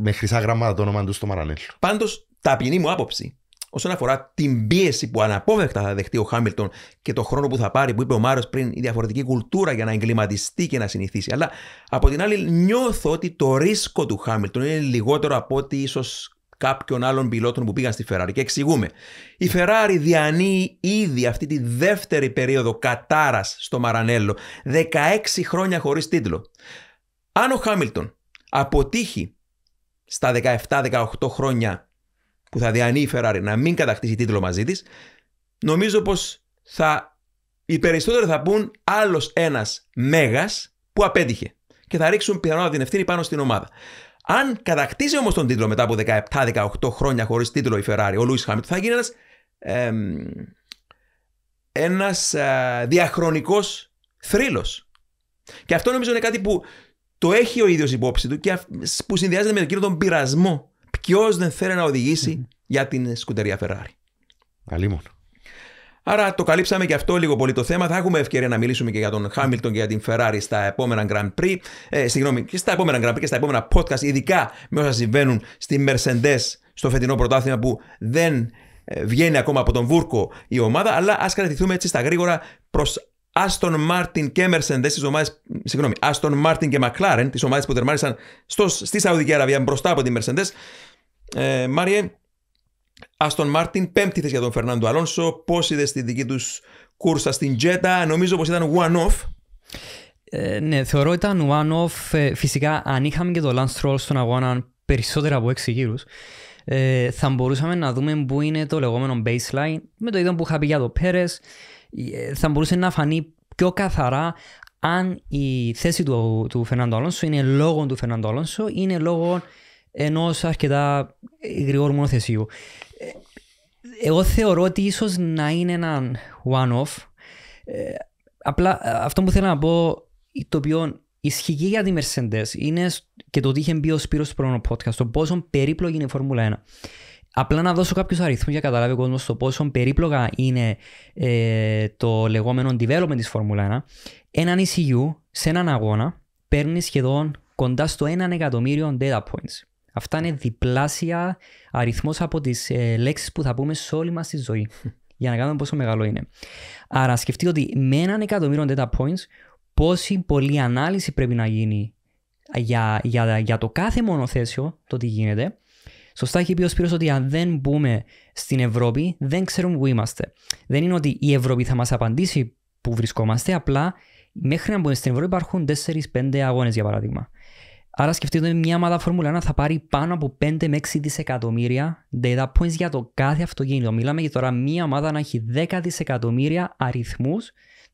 με χρυσά γράμματα το όνομα του στο Μαρανέλ. Πάντως, ταπεινή μου άποψη όσον αφορά την πίεση που αναπόφευκτα θα δεχτεί ο Χάμιλτον και το χρόνο που θα πάρει, που είπε ο Μάριο πριν, η διαφορετική κουλτούρα για να εγκληματιστεί και να συνηθίσει. Αλλά από την άλλη, νιώθω ότι το ρίσκο του Χάμιλτον είναι λιγότερο από ότι ίσως κάποιων άλλων πιλότων που πήγαν στη Ferrari. Και εξηγούμε. Η Ferrari διανύει ήδη αυτή τη δεύτερη περίοδο κατάρας στο Μαρανέλο. 16 χρόνια χωρίς τίτλο. Αν ο Χάμιλτον αποτύχει στα 17-18 χρόνια που θα διανύει η Ferrari να μην κατακτήσει τίτλο μαζί της, νομίζω πως θα. Οι περισσότεροι θα πούν άλλος ένας μέγας που απέτυχε και θα ρίξουν πιθανότατα την ευθύνη πάνω στην ομάδα. Αν κατακτήσει όμως τον τίτλο μετά από 17-18 χρόνια χωρίς τίτλο η Ferrari, ο Λούις Χάμιλτον θα γίνει ένας. Ε, ένας διαχρονικός θρύλος. Και αυτό νομίζω είναι κάτι που το έχει ο ίδιος υπόψη του και που συνδυάζεται με εκείνο τον πειρασμό Ποιο δεν θέλει να οδηγήσει για την σκουτερία Ferrari. Καλή μόνο. Άρα το καλύψαμε και αυτό λίγο πολύ το θέμα. Θα έχουμε ευκαιρία να μιλήσουμε και για τον Χάμιλτον και για την Ferrari στα επόμενα Grand Prix. Ε, συγγνώμη, και στα επόμενα Grand Prix και στα επόμενα podcast, ειδικά με όσα συμβαίνουν στη Mercedes στο φετινό πρωτάθλημα που δεν ε, βγαίνει ακόμα από τον Βούρκο η ομάδα. Αλλά ας κρατηθούμε έτσι στα γρήγορα προς Άστον Μάρτιν και Mercedes, τις ομάδες, συγγνώμη, Άστον Μάρτιν και McLaren, τις ομάδες που τερμάρισαν στη Σαουδική Αραβία μπροστά από τη Mercedes. Ε, Μάριε, Αστον Μάρτιν, πέμπτη θέση για τον Φερνάντο Αλόνσο. Πώς είδες τη δική τους κούρσα στην Τζέτα, νομίζω πως ήταν one-off. Ε, ναι, θεωρώ ήταν one-off. Ε, φυσικά, αν είχαμε και το Lance στον αγώνα περισσότερα από έξι γύρους, ε, θα μπορούσαμε να δούμε πού είναι το λεγόμενο baseline. Με το είδο που είχα πει για το Πέρες, ε, θα μπορούσε να φανεί πιο καθαρά αν η θέση του, του Αλόνσο είναι λόγω του Φερνάντο Αλόνσο, είναι λόγω ενό αρκετά γρήγορου μονοθεσίου. Ε, εγώ θεωρώ ότι ίσως να είναι ένα one-off. Ε, απλά ε, αυτό που θέλω να πω, το οποίο ισχύει για τη Mercedes, είναι και το ότι είχε μπει ο Σπύρος στο πρώτο podcast, το πόσο περίπλοκη είναι η Φόρμουλα 1. Απλά να δώσω κάποιους αριθμούς για να καταλάβει ο κόσμος το πόσο περίπλοκα είναι το λεγόμενο development της Φόρμουλα 1. Έναν ECU σε έναν αγώνα παίρνει σχεδόν κοντά στο 1 εκατομμύριο data points. Αυτά είναι διπλάσια Αριθμός από τις ε, λέξεις που θα πούμε σε όλη μας τη ζωή. Για να κάνουμε πόσο μεγάλο είναι. Άρα σκεφτείτε ότι με έναν εκατομμύριο data points πόση πολλή ανάλυση πρέπει να γίνει για, για, για το κάθε μονοθέσιο το τι γίνεται. Σωστά έχει πει ο Σπύρος ότι αν δεν μπούμε στην Ευρώπη δεν ξέρουμε που είμαστε. Δεν είναι ότι η Ευρώπη θα μας απαντήσει που βρισκόμαστε, απλά μέχρι να μπούμε στην Ευρώπη υπάρχουν 4-5 αγώνες για παράδειγμα. Άρα σκεφτείτε ότι μια ομάδα Φόρμουλα 1 θα πάρει πάνω από 5 με 6 δισεκατομμύρια data points για το κάθε αυτοκίνητο. Μιλάμε για τώρα μια ομάδα να έχει 10 δισεκατομμύρια αριθμούς,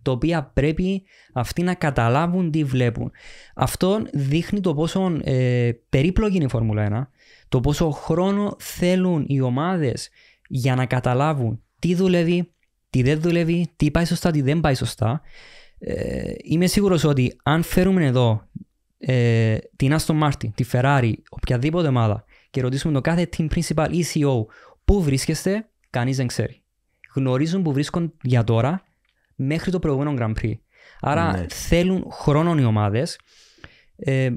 τα οποία πρέπει αυτοί να καταλάβουν τι βλέπουν. Αυτό δείχνει το πόσο ε, περίπλοκη είναι η Φόρμουλα 1, το πόσο χρόνο θέλουν οι ομάδες για να καταλάβουν τι δουλεύει, τι δεν δουλεύει, τι πάει σωστά, τι δεν πάει σωστά. Ε, είμαι σίγουρος ότι αν φέρουμε εδώ ε, την Aston Martin, τη Ferrari, οποιαδήποτε ομάδα και ρωτήσουμε το κάθε team principal ή CEO πού βρίσκεστε, κανείς δεν ξέρει. Γνωρίζουν που βρίσκονται για τώρα μέχρι το προηγούμενο Grand Prix. Άρα ναι. θέλουν χρόνο οι ομάδες. Ε,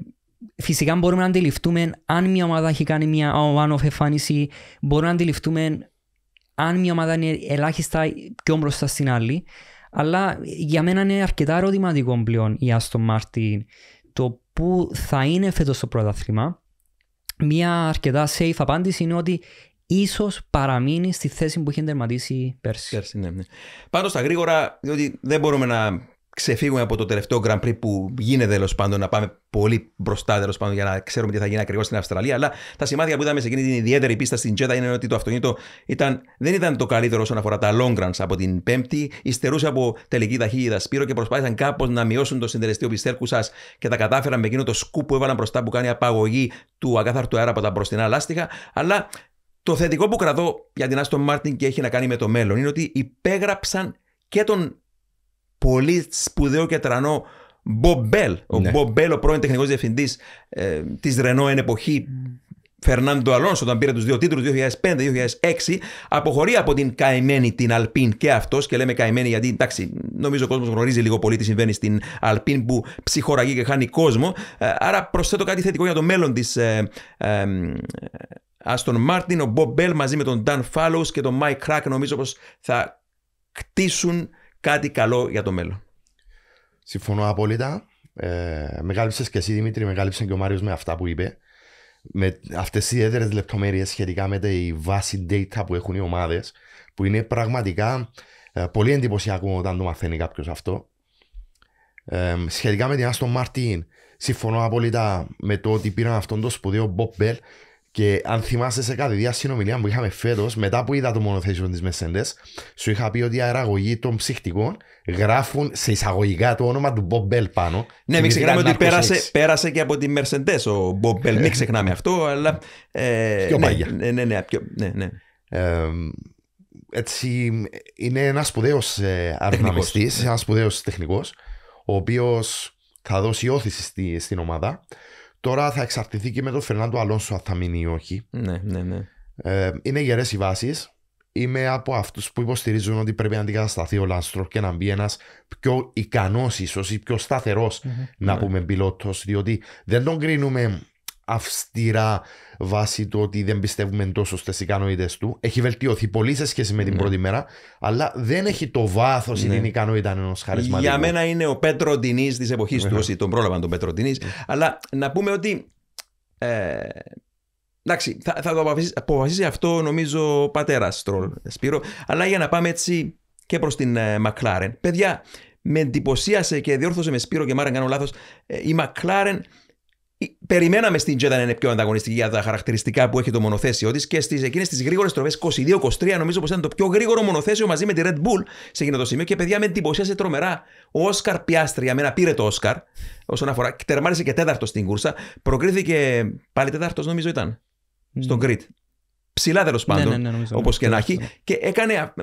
φυσικά μπορούμε να αντιληφθούμε αν μια ομάδα έχει κάνει μια one-off εμφάνιση, μπορούμε να αντιληφθούμε αν μια ομάδα είναι ελάχιστα πιο μπροστά στην άλλη. Αλλά για μένα είναι αρκετά ερωτηματικό πλέον η Aston Martin το που θα είναι φέτος το πρωτάθλημα, μια αρκετά safe απάντηση είναι ότι ίσως παραμείνει στη θέση που είχε τερματίσει πέρσι. πέρσι ναι, ναι. στα γρήγορα, διότι δεν μπορούμε να ξεφύγουμε από το τελευταίο Grand Prix που γίνεται τέλος πάντων, να πάμε πολύ μπροστά τέλος πάντων για να ξέρουμε τι θα γίνει ακριβώς στην Αυστραλία. Αλλά τα σημάδια που είδαμε σε εκείνη την ιδιαίτερη πίστα στην Τζέτα είναι ότι το αυτοκίνητο ήταν, δεν ήταν το καλύτερο όσον αφορά τα long runs από την Πέμπτη. Υστερούσε από τελική ταχύτητα Σπύρο και προσπάθησαν κάπως να μειώσουν το συντελεστή οπισθέρκου σας και τα κατάφεραν με εκείνο το σκού που έβαλαν μπροστά που κάνει απαγωγή του ακάθαρτου αέρα από τα μπροστινά λάστιχα. Αλλά το θετικό που κρατώ για την Άστον Μάρτιν και έχει να κάνει με το μέλλον είναι ότι υπέγραψαν και τον πολύ σπουδαίο και τρανό Μπομπέλ. Ο ναι. Μπομπέλ, ο πρώην τεχνικός διευθυντής ε, της Ρενό εν εποχή Φερνάντο Αλόνσο, όταν πήρε τους δύο τίτλους 2005-2006, αποχωρεί από την καημένη την Αλπίν και αυτός. Και λέμε καημένη γιατί, εντάξει, νομίζω ο κόσμος γνωρίζει λίγο πολύ τι συμβαίνει στην Αλπίν που ψυχοραγεί και χάνει κόσμο. Ε, άρα προσθέτω κάτι θετικό για το μέλλον της ε, ε, Αστον Μάρτιν. Ο Μπομπέλ μαζί με τον Νταν Fallows και τον Μάικ Κράκ νομίζω πως θα κτίσουν κάτι καλό για το μέλλον. Συμφωνώ απόλυτα. Ε, Μεγάλυψε και εσύ Δημήτρη, μεγάλυψε και ο Μάριος με αυτά που είπε. Με αυτές οι έδρες λεπτομέρειες σχετικά με τη βάση data που έχουν οι ομάδες, που είναι πραγματικά ε, πολύ εντυπωσιακό όταν το μαθαίνει κάποιος αυτό. Ε, σχετικά με την Άστον Μαρτίν, συμφωνώ απόλυτα με το ότι πήραν αυτόν τον σπουδαίο Bob Bell και αν θυμάσαι, σε κάτι διά συνομιλία που είχαμε φέτος, μετά που είδα το μονοθέσιο τη Μεσέντε, σου είχα πει ότι οι αεραγωγοί των ψυχτικών γράφουν σε εισαγωγικά το όνομα του Μπομπ Μπέλ πάνω. Ναι, μην ξεχνάμε ότι πέρασε, πέρασε και από τη Μερσεντέ ο Μπομπ Μπέλ. μην ξεχνάμε αυτό, αλλά. Ε, ναι, ναι, ναι, πιο ναι, Ναι, ναι, ναι. ναι, ναι. έτσι, είναι ένας σπουδαίος ε, αρναμιστή, ένας σπουδαίος τεχνικός, ο οποίος θα δώσει όθηση στην ομάδα. Τώρα θα εξαρτηθεί και με τον Φερνάντο Αλόνσο αν θα μείνει ή όχι. Ναι, ναι, ναι. Ε, είναι γερές οι βάσεις. Είμαι από αυτούς που υποστηρίζουν ότι πρέπει να αντικατασταθεί ο Λάνστρο και να μπει ένας πιο ικανός, ίσως ή πιο σταθερο να ναι. πούμε πιλότος, διότι δεν τον κρίνουμε αυστηρά βάσει του ότι δεν πιστεύουμε τόσο στι ικανότητες του. Έχει βελτιωθεί πολύ σε σχέση με την ναι. πρώτη μέρα, αλλά δεν έχει το βάθος ή ναι. την ικανότητα ενός χαρισματικού. Για μένα είναι ο Πέτρο Ντινή της εποχής του, ναι. όσοι τον πρόλαβαν τον Πέτρο Ντινή. Αλλά να πούμε ότι. Ε, εντάξει, θα, θα το αποφασίσει, αποφασίσει αυτό νομίζω ο πατέρας Στρολ Σπύρο. Αλλά για να πάμε έτσι και προς την ε, Μακλάρεν. Παιδιά, με εντυπωσίασε και διόρθωσε με Σπύρο και Μάρα, κάνω λάθος, ε, η Μακλάρεν Περιμέναμε στην Τζέτα είναι πιο ανταγωνιστική για τα χαρακτηριστικά που έχει το μονοθέσιο της και στις εκείνες τις γρηγορε τροφε τροβέ 22-23, νομίζω πως ήταν το πιο γρήγορο μονοθέσιο μαζί με τη Red Bull σε εκείνο το σημείο. Και παιδιά με εντυπωσίασε τρομερά. Ο Όσκαρ Πιάστρη, για μένα πήρε το Όσκαρ όσον αφορά. Τερμάρισε και τέταρτο στην κούρσα. Προκρίθηκε πάλι τέταρτος, νομίζω ήταν. Στον Κρήτ ψηλά τέλος ναι, πάντων. Ναι, ναι Όπως και να έχει. Ναι, και έκανε,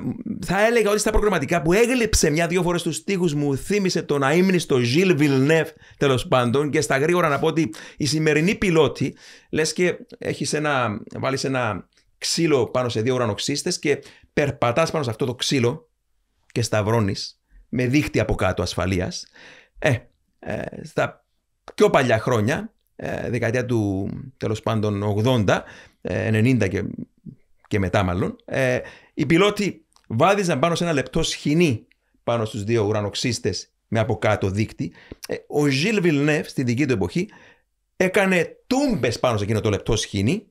θα έλεγα ότι στα προγραμματικά που έγλειψε μια-δύο φορές τους τοίχου μου, θύμισε τον στο Γιλ Βιλνεύ τέλος πάντων. Και στα γρήγορα να πω ότι η σημερινή πιλότη, λες και έχεις ένα, βάλεις ένα ξύλο πάνω σε δύο ουρανοξύστες και περπατάς πάνω σε αυτό το ξύλο και σταυρώνεις με δίχτυ από κάτω ασφαλείας. Ε, ε, στα πιο παλιά χρόνια ε, δεκαετία του τέλος πάντων 80, 90 ε, και, και μετά μάλλον, ε, οι πιλότοι βάδιζαν πάνω σε ένα λεπτό σχοινί πάνω στους δύο ουρανοξύστες με από κάτω δίκτυ. Ο Γιλ Βιλνεύ στη δική του εποχή έκανε τούμπες πάνω σε εκείνο το λεπτό σχοινί,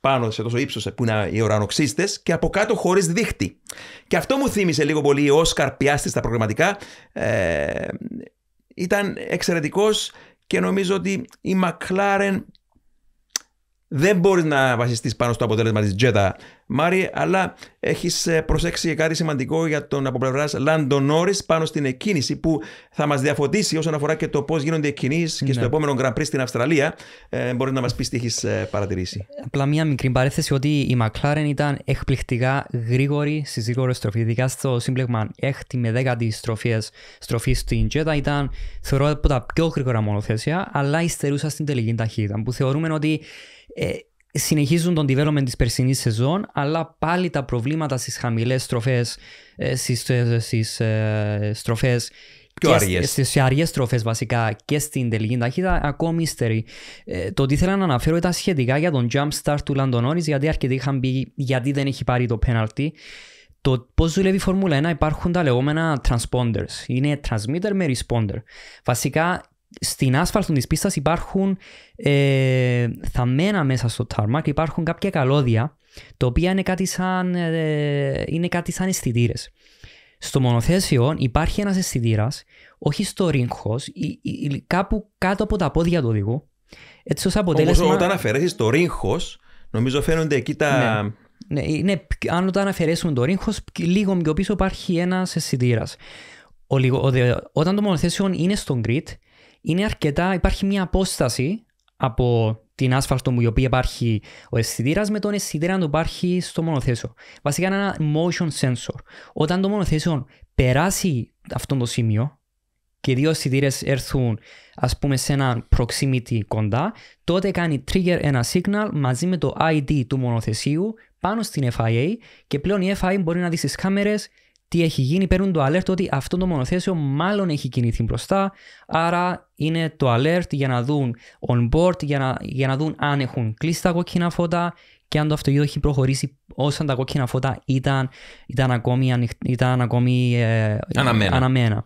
πάνω σε τόσο ύψος που είναι οι ουρανοξύστες, και από κάτω χωρίς δίχτυ. Και αυτό μου θύμισε λίγο πολύ ο Όσκαρ Πιάστης στα προγραμματικά. ήταν εξαιρετικός και νομίζω ότι η McLaren δεν μπορείς να βασιστείς πάνω στο αποτέλεσμα της Τζέτα, Μάρι, αλλά έχεις ε, προσέξει κάτι σημαντικό για τον από πλευράς Λάντο Νόρις πάνω στην εκκίνηση που θα μας διαφωτίσει όσον αφορά και το πώς γίνονται οι κινήσει και στο ναι. επόμενο Grand Prix στην Αυστραλία. Ε, μπορείς να μας πεις τι έχεις ε, παρατηρήσει. Απλά μία μικρή παρέθεση ότι η McLaren ήταν εκπληκτικά γρήγορη στι γρήγορε στροφέ, ειδικά στο σύμπλεγμα με 10 στροφή στην Τζέτα. Ήταν θεωρώ από τα πιο γρήγορα μονοθέσια, αλλά υστερούσα στην τελική ταχύτητα που θεωρούμε ότι ε, συνεχίζουν τον development της περσινής σεζόν, αλλά πάλι τα προβλήματα στις χαμηλές στροφές, ε, στις, ε, στις στροφές Πιο αργές. Στις αργές στροφές βασικά και στην τελική ταχύτητα, ακόμη ύστερη. το τι θέλω να αναφέρω ήταν σχετικά για τον jump start του Λαντονόρη, γιατί αρκετοί είχαν πει γιατί δεν έχει πάρει το penalty. Το πώς δουλεύει η Φόρμουλα 1 υπάρχουν τα λεγόμενα transponders. Είναι transmitter με responder. Βασικά στην άσφαλτο της πίστας, υπάρχουν ε, θαμμένα μέσα στο τάρμακ υπάρχουν κάποια καλώδια τα οποία είναι κάτι σαν, ε, είναι κάτι σαν αισθητήρες. Στο μονοθέσιο υπάρχει ένας αισθητήρας, όχι στο ρίγχος, κάπου κάτω από τα πόδια του οδηγού. Έτσι ως αποτέλεσμα... Όμως όταν αφαιρέσεις το ρίγχος, νομίζω φαίνονται εκεί τα... Ναι. Ναι, ναι, αν όταν αφαιρέσουμε το ρίγχο, λίγο πιο πίσω υπάρχει ένας αισθητήρας. Όταν το μονοθέσιο είναι στον grid, είναι αρκετά, υπάρχει μια απόσταση από την άσφαλτο που η οποία υπάρχει ο αισθητήρας με τον αισθητήρα που υπάρχει στο μονοθέσιο. Βασικά είναι ένα motion sensor. Όταν το μονοθέσιο περάσει αυτό το σημείο και δύο αισθητήρες έρθουν ας πούμε σε ένα proximity κοντά, τότε κάνει trigger ένα signal μαζί με το ID του μονοθεσίου πάνω στην FIA και πλέον η FIA μπορεί να δεις στις κάμερες τι έχει γίνει, παίρνουν το alert ότι αυτό το μονοθέσιο μάλλον έχει κινηθεί μπροστά, άρα είναι το alert για να δουν on board, για να, για να δουν αν έχουν κλείσει τα κόκκινα φώτα και αν το αυτοκίνητο έχει προχωρήσει όσαν τα κόκκινα φώτα ήταν, ήταν ακόμη, ήταν ακόμη ε, αναμένα. αναμένα.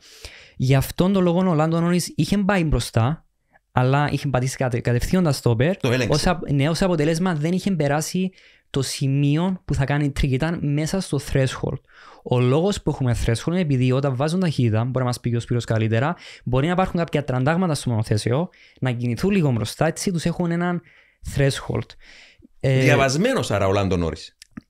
Γι' αυτόν τον λόγο ο Λάντο Νόρις είχε πάει μπροστά, αλλά είχε πατήσει κατευθείαν τα στόπερ. Το έλεγξε. ναι, ως αποτέλεσμα δεν είχε περάσει το σημείο που θα κάνει τριγητάν μέσα στο threshold. Ο λόγος που έχουμε threshold είναι επειδή όταν βάζουν ταχύτητα, μπορεί να μας πει ο Σπύρος καλύτερα, μπορεί να υπάρχουν κάποια τραντάγματα στο μονοθέσιο, να κινηθούν λίγο μπροστά, έτσι τους έχουν έναν threshold. Ε, Διαβασμένος άρα ο Λάντο Νόρις.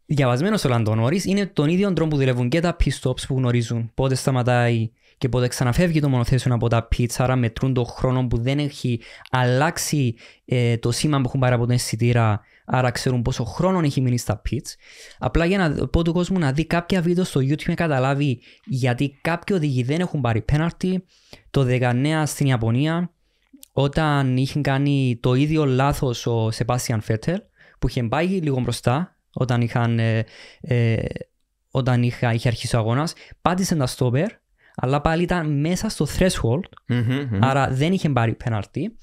Διαβασμένο ο Λάντο είναι τον ίδιο τρόπο που δουλεύουν και τα pistops που γνωρίζουν πότε σταματάει και πότε ξαναφεύγει το μονοθέσιο από τα πίτσα, άρα μετρούν το χρόνο που δεν έχει αλλάξει ε, το σήμα που έχουν πάρει από τον αισθητήρα, άρα ξέρουν πόσο χρόνο έχει μείνει στα πίτσα. Απλά για να πω του κόσμου να δει κάποια βίντεο στο YouTube να καταλάβει γιατί κάποιοι οδηγοί δεν έχουν πάρει πέναρτη. Το 19 στην Ιαπωνία, όταν είχε κάνει το ίδιο λάθος ο Σεπάσιαν Φετερ, που είχε πάει λίγο μπροστά όταν, είχαν, ε, ε, όταν είχε, είχε αρχίσει ο αγώνας, πάτησε ένα στόπερ αλλά πάλι ήταν μέσα στο threshold, άρα δεν είχε πάρει πέναρτη.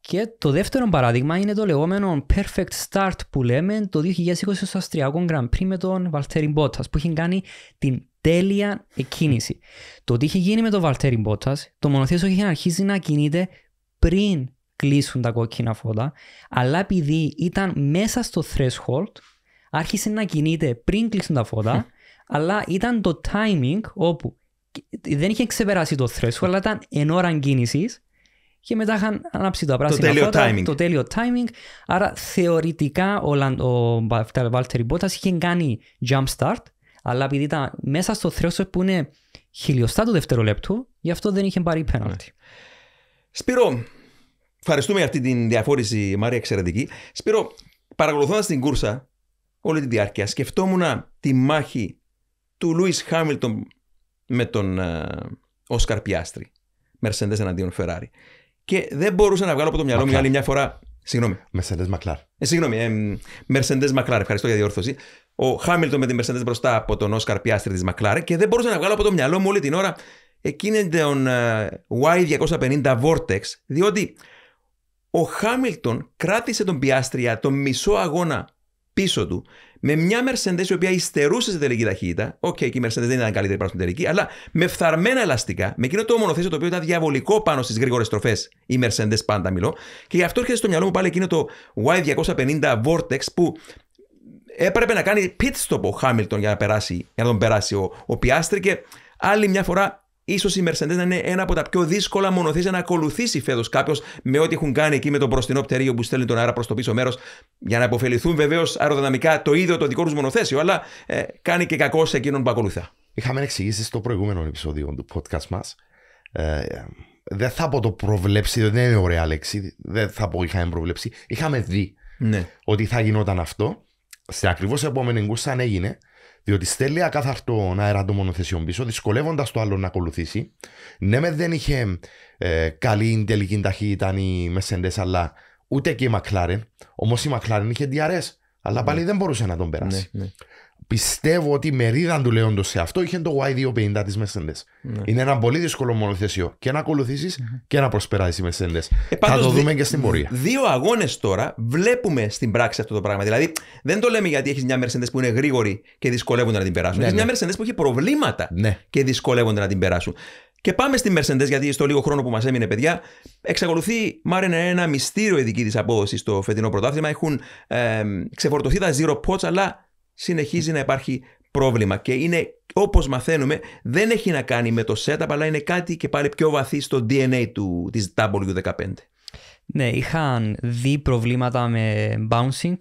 Και το δεύτερο παράδειγμα είναι το λεγόμενο perfect start που λέμε το 2020 στο Αστριακό Grand Prix με τον Βαλτέρι Μπότα που είχε κάνει την τέλεια εκκίνηση. Το τι είχε γίνει με τον Βαλτέρι Μπότα, το μονοθέσιο είχε αρχίσει να κινείται πριν κλείσουν τα κόκκινα φώτα, αλλά επειδή ήταν μέσα στο threshold, άρχισε να κινείται πριν κλείσουν τα φώτα, αλλά ήταν το timing όπου δεν είχε ξεπεράσει το threshold, αλλά ήταν εν ώρα κίνησης και μετά είχαν ανάψει το τέλειο φώτα, timing. το τέλειο timing. Άρα θεωρητικά ο, ο Βάλτερ Μπότας είχε κάνει jump start, αλλά επειδή ήταν μέσα στο threshold που είναι χιλιοστά του δευτερολέπτου, γι' αυτό δεν είχε πάρει πέναλτι. Σπύρο, ευχαριστούμε για αυτή την διαφόρηση, Μάρια, εξαιρετική. Σπύρο, παρακολουθώντας την κούρσα όλη τη διάρκεια, σκεφτόμουν τη μάχη του Λούι Χάμιλτον με τον ε, Όσκαρ Πιάστρη. Μερσεντέ εναντίον Φεράρι. Και δεν μπορούσα να βγάλω από το μυαλό μου άλλη μια φορά. Συγγνώμη. Μερσεντέ Μακλάρ. Ε, συγγνώμη. Ε, Μακλάρ. Ευχαριστώ για τη διόρθωση. Ο Χάμιλτον με τη Μερσεντέ μπροστά από τον Όσκαρ Πιάστρη της Μακλάρ. Και δεν μπορούσα να βγάλω από το μυαλό μου όλη την ώρα εκείνη τον ε, Y250 Vortex, διότι ο Χάμιλτον κράτησε τον Πιάστρια τον μισό αγώνα πίσω του με μια Mercedes η οποία υστερούσε σε τελική ταχύτητα. Οκ, okay, και η Mercedes δεν ήταν καλύτερη πάνω στην τελική, αλλά με φθαρμένα ελαστικά, με εκείνο το μονοθέσιο το οποίο ήταν διαβολικό πάνω στις γρήγορες στροφές, η Mercedes πάντα μιλώ. Και γι' αυτό έρχεται στο μυαλό μου πάλι εκείνο το Y250 Vortex που έπρεπε να κάνει pit stop ο Χάμιλτον για να, περάσει, για να τον περάσει ο, ο και άλλη μια φορά ίσως η Mercedes να είναι ένα από τα πιο δύσκολα μονοθέσει να ακολουθήσει φέτος κάποιος με ό,τι έχουν κάνει εκεί με τον μπροστινό πτερίγιο που στέλνει τον αέρα προς το πίσω μέρος για να υποφεληθούν βεβαίως αεροδυναμικά το ίδιο το δικό τους μονοθέσιο, αλλά ε, κάνει και κακό σε εκείνον που ακολουθά. Είχαμε εξηγήσει στο προηγούμενο επεισόδιο του podcast μας. Ε, δεν θα πω το προβλέψει, δεν είναι ωραία λέξη. Δεν θα πω είχαμε προβλέψει. Είχαμε δει ναι. ότι θα γινόταν αυτό. Σε ακριβώς επόμενη κούρσα αν έγινε, διότι στέλνει ακάθαρτο αέρα των μονοθεσιών πίσω, δυσκολεύοντας το άλλο να ακολουθήσει. Ναι, με δεν είχε ε, καλή τελική ταχύτητα η Μεσεντέ, αλλά ούτε και η Μακλάρεν. Όμως η Μακλάρεν είχε DRS, αλλά ναι. πάλι δεν μπορούσε να τον ναι, περάσει. Ναι πιστεύω ότι η μερίδα του λέοντο σε αυτό είχε το Y250 τη Μεσέντε. Είναι ένα πολύ δύσκολο μονοθέσιο. Και να ακολουθησει και να προσπεράσει Μεσέντε. Ε, Θα το δούμε και στην πορεία. Δύο αγώνες τώρα βλέπουμε στην πράξη αυτό το πράγμα. Δηλαδή δεν το λέμε γιατί έχεις μια Μεσέντε που είναι γρήγορη και δυσκολεύονται να την περάσουν. Ναι, έχεις μια Μεσέντε ναι. που έχει προβλήματα ναι. και δυσκολεύονται να την περάσουν. Και πάμε στη Mercedes, γιατί στο λίγο χρόνο που μας έμεινε, παιδιά, εξακολουθεί μάλλον ένα μυστήριο η δική της απόδοσης στο φετινό πρωτάθλημα. Έχουν ε, ξεφορτωθεί τα zero pots, αλλά συνεχίζει να υπάρχει πρόβλημα και είναι όπως μαθαίνουμε δεν έχει να κάνει με το setup αλλά είναι κάτι και πάλι πιο βαθύ στο DNA του, της W15. Ναι, είχαν δει προβλήματα με bouncing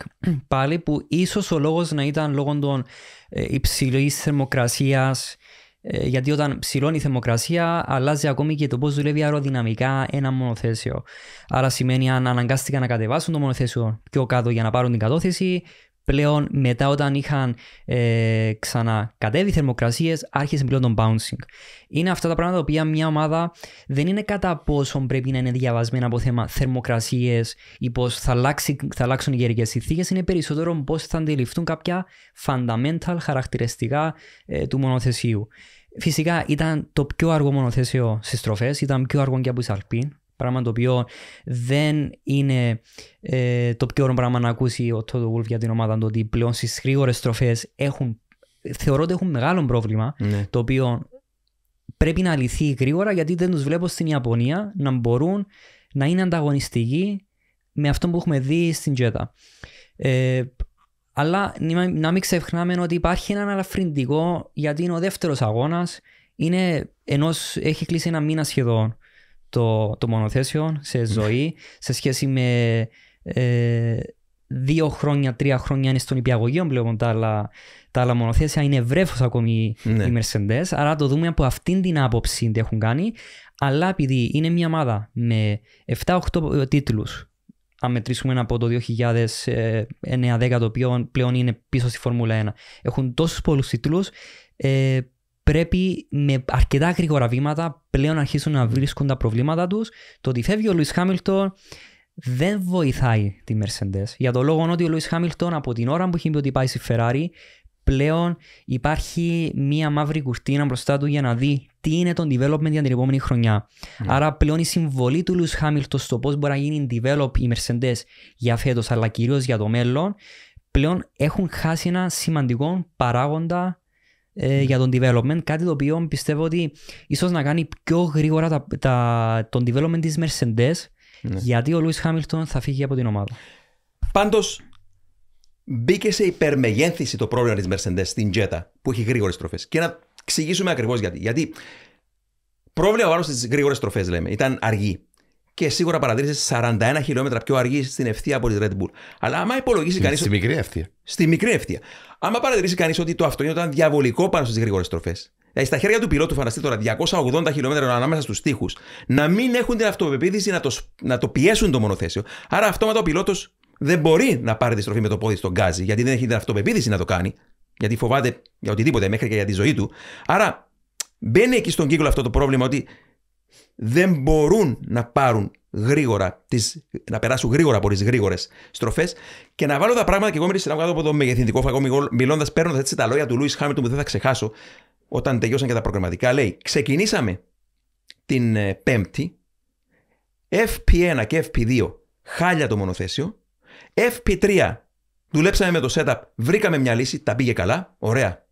πάλι που ίσως ο λόγος να ήταν λόγω των ε, υψηλής θερμοκρασίας ε, γιατί όταν ψηλώνει η θερμοκρασία αλλάζει ακόμη και το πώς δουλεύει αεροδυναμικά ένα μονοθέσιο. Άρα σημαίνει αν αναγκάστηκαν να κατεβάσουν το μονοθέσιο πιο κάτω για να πάρουν την κατώθεση πλέον μετά όταν είχαν ε, ξανακατέβει θερμοκρασίες, άρχισε πλέον το bouncing. Είναι αυτά τα πράγματα τα οποία μια ομάδα δεν είναι κατά πόσον πρέπει να είναι διαβασμένα από θέμα θερμοκρασίες ή πώς θα, θα, αλλάξουν οι γερικέ συνθήκες. Είναι περισσότερο πώς θα αντιληφθούν κάποια fundamental χαρακτηριστικά ε, του μονοθεσίου. Φυσικά ήταν το πιο αργό μονοθέσιο στις στροφές, ήταν πιο αργό και από τις Αλπίν. Πράγμα το οποίο δεν είναι ε, το πιο ωραίο πράγμα να ακούσει ο Τότο Γουλφ για την ομάδα του ότι πλέον στις γρήγορες στροφές έχουν. Θεωρώ ότι έχουν μεγάλο πρόβλημα ναι. το οποίο πρέπει να λυθεί γρήγορα γιατί δεν τους βλέπω στην Ιαπωνία να μπορούν να είναι ανταγωνιστικοί με αυτό που έχουμε δει στην Τζέτα. Ε, αλλά να μην ξεχνάμε ότι υπάρχει ένα αναφρυντικό γιατί είναι ο δεύτερος αγώνας. Είναι ενός, έχει κλείσει ένα μήνα σχεδόν το, το μονοθέσιο σε ναι. ζωή σε σχέση με ε, δύο χρόνια, τρία χρόνια είναι στον υπηαγωγείο πλέον τα άλλα, τα μονοθέσια. Είναι βρέφος ακόμη ναι. οι Mercedes. Άρα το δούμε από αυτήν την άποψη τι έχουν κάνει. Αλλά επειδή είναι μια ομάδα με 7-8 ε, τίτλους, αν μετρήσουμε από το 2009-10, το οποίο πλέον είναι πίσω στη Φόρμουλα 1, έχουν τόσους πολλούς τίτλους. Ε, πρέπει με αρκετά γρήγορα βήματα πλέον να αρχίσουν να βρίσκουν τα προβλήματα τους. Το ότι φεύγει ο Λουί Χάμιλτον δεν βοηθάει τη Mercedes. Για το λόγο ότι ο Λουί Χάμιλτον από την ώρα που έχει πει ότι πάει στη Ferrari, πλέον υπάρχει μία μαύρη κουρτίνα μπροστά του για να δει τι είναι το development για την επόμενη χρονιά. Yeah. Ναι. Άρα πλέον η συμβολή του Λουί Χάμιλτον στο πώς μπορεί να γίνει develop η Mercedes για φέτος, αλλά κυρίως για το μέλλον, πλέον έχουν χάσει ένα σημαντικό παράγοντα ε, ναι. για τον development. Κάτι το οποίο πιστεύω ότι ίσως να κάνει πιο γρήγορα τα, τα, τον development της Mercedes, ναι. γιατί ο Λούις Χάμιλτον θα φύγει από την ομάδα. Πάντως, μπήκε σε υπερμεγένθηση το πρόβλημα της Mercedes στην Jetta, που έχει γρήγορες τροφές. Και να εξηγήσουμε ακριβώς γιατί. Γιατί πρόβλημα πάνω στις γρήγορες τροφές, λέμε, ήταν αργή και σίγουρα παρατήρησε 41 χιλιόμετρα πιο αργή στην ευθεία από τη Red Bull. Αλλά άμα υπολογίσει κανείς. Στη μικρή ευθεία. Στη μικρή ευθεία. Άμα παρατηρήσει κανείς ότι το αυτοκίνητο ήταν διαβολικό πάνω στις γρήγορες στροφές. Δηλαδή στα χέρια του πιλότου, φανταστείτε τώρα 280 χιλιόμετρα ανάμεσα στου τοίχου, να μην έχουν την αυτοπεποίθηση να το, να το πιέσουν το μονοθέσιο. Άρα αυτόματα ο πιλότος δεν μπορεί να πάρει τη στροφή με το πόδι στον γκάζι, γιατί δεν έχει την αυτοπεποίθηση να το κάνει. Γιατί φοβάται για οτιδήποτε μέχρι και για τη ζωή του. Άρα μπαίνει εκεί στον κύκλο αυτό το πρόβλημα ότι δεν μπορούν να πάρουν γρήγορα, τις, να περάσουν γρήγορα από τις γρήγορες στροφές και να βάλω τα πράγματα και εγώ να κάτω από το μεγεθυντικό φαγό, μιλώντας, παίρνοντας έτσι τα λόγια του Λούι Χάμιλτον που δεν θα ξεχάσω, όταν τελειώσαν και τα προγραμματικά. Λέει, ξεκινήσαμε την ε, Πέμπτη, FP1 και FP2 χάλια το μονοθέσιο, FP3 δουλέψαμε με το setup, βρήκαμε μια λύση, τα πήγε καλά, ωραία,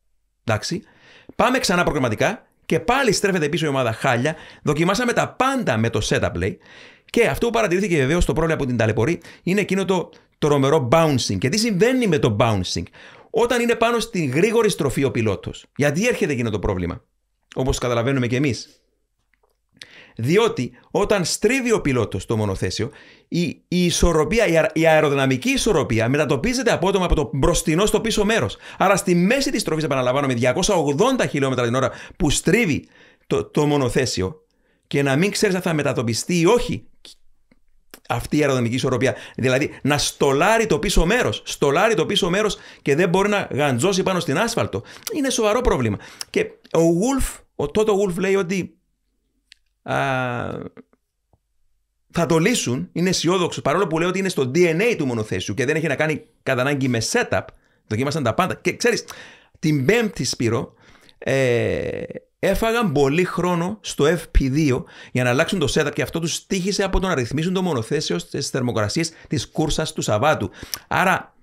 εντάξει. Πάμε ξανά προγραμματικά και πάλι στρέφεται πίσω η ομάδα χάλια. Δοκιμάσαμε τα πάντα με το setup play. Και αυτό που παρατηρήθηκε βεβαίως το πρόβλημα από την ταλαιπωρεί είναι εκείνο το τρομερό bouncing. Και τι συμβαίνει με το bouncing, όταν είναι πάνω στην γρήγορη στροφή ο πιλότος. Γιατί έρχεται εκείνο το πρόβλημα, όπως καταλαβαίνουμε κι εμείς. Διότι όταν στρίβει ο πιλότος το μονοθέσιο, η, η, ισορροπία, η, η αεροδυναμική ισορροπία μετατοπίζεται απότομα από το μπροστινό στο πίσω μέρος. Άρα στη μέση της τροφής, επαναλαμβάνω, με 280 χιλιόμετρα την ώρα που στρίβει το, το μονοθέσιο και να μην ξέρεις αν θα μετατοπιστεί ή όχι αυτή η αεροδυναμική ισορροπία. Δηλαδή να στολάρει το πίσω μέρος. Στολάρει το πίσω μέρος και δεν μπορεί να γαντζώσει πάνω στην άσφαλτο. Είναι σοβαρό πρόβλημα. Και ο Γουλφ, ο τότε Γουλφ λέει ότι θα το λύσουν. Είναι αισιόδοξο. Παρόλο που λέω ότι είναι στο DNA του μονοθέσιου και δεν έχει να κάνει κατά ανάγκη με setup. Δοκίμασαν τα πάντα. Και ξέρεις την Πέμπτη Σπύρο ε, έφαγαν πολύ χρόνο στο FP2 για να αλλάξουν το setup και αυτό τους τύχησε από το να ρυθμίσουν το μονοθέσιο στις θερμοκρασίες της κούρσας του Σαββάτου. Άρα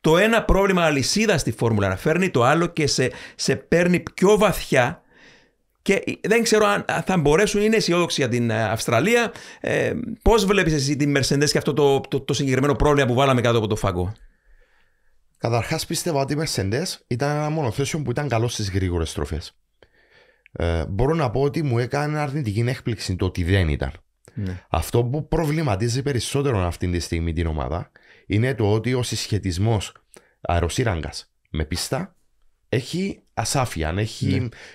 το ένα πρόβλημα αλυσίδας στη φόρμουλα να φέρνει το άλλο και σε παίρνει πιο βαθιά και δεν ξέρω αν θα μπορέσουν, είναι αισιόδοξοι για την ε, Αυστραλία. Ε, Πώς βλέπεις εσύ την Mercedes και αυτό το, το, συγκεκριμένο πρόβλημα που βάλαμε κάτω από το φακό. Καταρχάς, πίστευα ότι η Mercedes ήταν ένα μονοθέσιο που ήταν καλό στις γρήγορες στροφές. Ε, μπορώ να πω ότι μου έκανε αρνητική έκπληξη το ότι δεν ήταν. Ναι. Αυτό που προβληματίζει περισσότερο αυτή τη στιγμή την ομάδα είναι το ότι ο συσχετισμός αεροσύραγγας με πίστα έχει ασάφεια, ναι.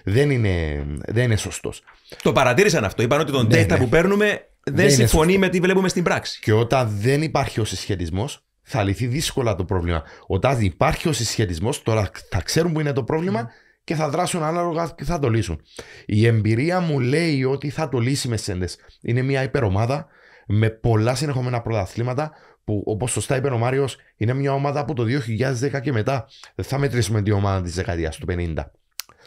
Δεν, είναι, δεν είναι σωστός. Το παρατήρησαν αυτό. Είπαν ότι τον ναι, data ναι. που παίρνουμε δεν, συμφωνεί με τι βλέπουμε στην πράξη. Και όταν δεν υπάρχει ο συσχετισμός, θα λυθεί δύσκολα το πρόβλημα. Όταν υπάρχει ο συσχετισμός, τώρα θα ξέρουν που είναι το πρόβλημα ναι. και θα δράσουν ανάλογα και θα το λύσουν. Η εμπειρία μου λέει ότι θα το λύσει με σέντε. Είναι μια υπερομάδα με πολλά συνεχόμενα πρωταθλήματα που όπως σωστά είπε ο Μάριος, είναι μια ομάδα από το 2010 και μετά. Δεν θα μετρήσουμε την ομάδα της δεκαετίας του 50.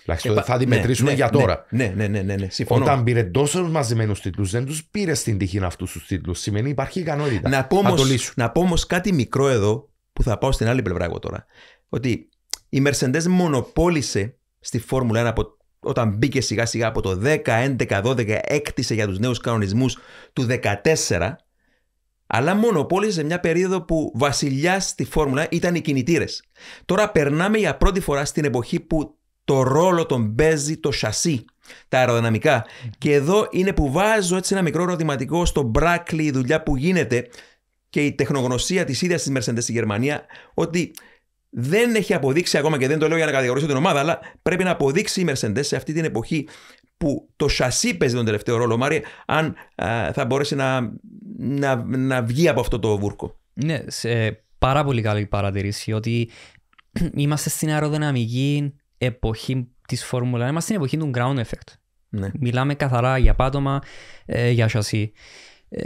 Τουλάχιστον ε, θα τη ναι, μετρήσουμε ναι, για τώρα. Ναι, ναι, ναι, ναι, ναι, Όταν πήρε τόσους μαζεμένους τίτλους, δεν τους πήρε στην τύχη αυτούς τους τίτλους. Σημαίνει υπάρχει ικανότητα. Να πω όμω κάτι μικρό εδώ που θα πάω στην άλλη πλευρά εγώ τώρα. Ότι η Mercedes μονοπόλησε στη Φόρμουλα 1 από όταν μπήκε σιγά σιγά από το 10, 11, 12, έκτισε για τους νέους κανονισμούς του 14 αλλά μονοπόλησε μια περίοδο που βασιλιάς στη φόρμουλα ήταν οι κινητήρες. Τώρα περνάμε για πρώτη φορά στην εποχή που το ρόλο τον παίζει το σασί, τα αεροδυναμικά. Και εδώ είναι που βάζω έτσι ένα μικρό ερωτηματικό στο μπράκλι, η δουλειά που γίνεται και η τεχνογνωσία της ίδιας της Mercedes στη Γερμανία, ότι δεν έχει αποδείξει ακόμα και δεν το λέω για να κατηγορήσω την ομάδα, αλλά πρέπει να αποδείξει η Mercedes σε αυτή την εποχή που το σασί παίζει τον τελευταίο ρόλο, Μάρι, αν θα μπορέσει να, να, να βγει από αυτό το βούρκο. Ναι, σε πάρα πολύ καλή παρατηρήση ότι είμαστε στην αεροδυναμική εποχή της Φόρμουλα, είμαστε στην εποχή του ground effect. Ναι. Μιλάμε καθαρά για πάτωμα, ε, για σασί. Ε,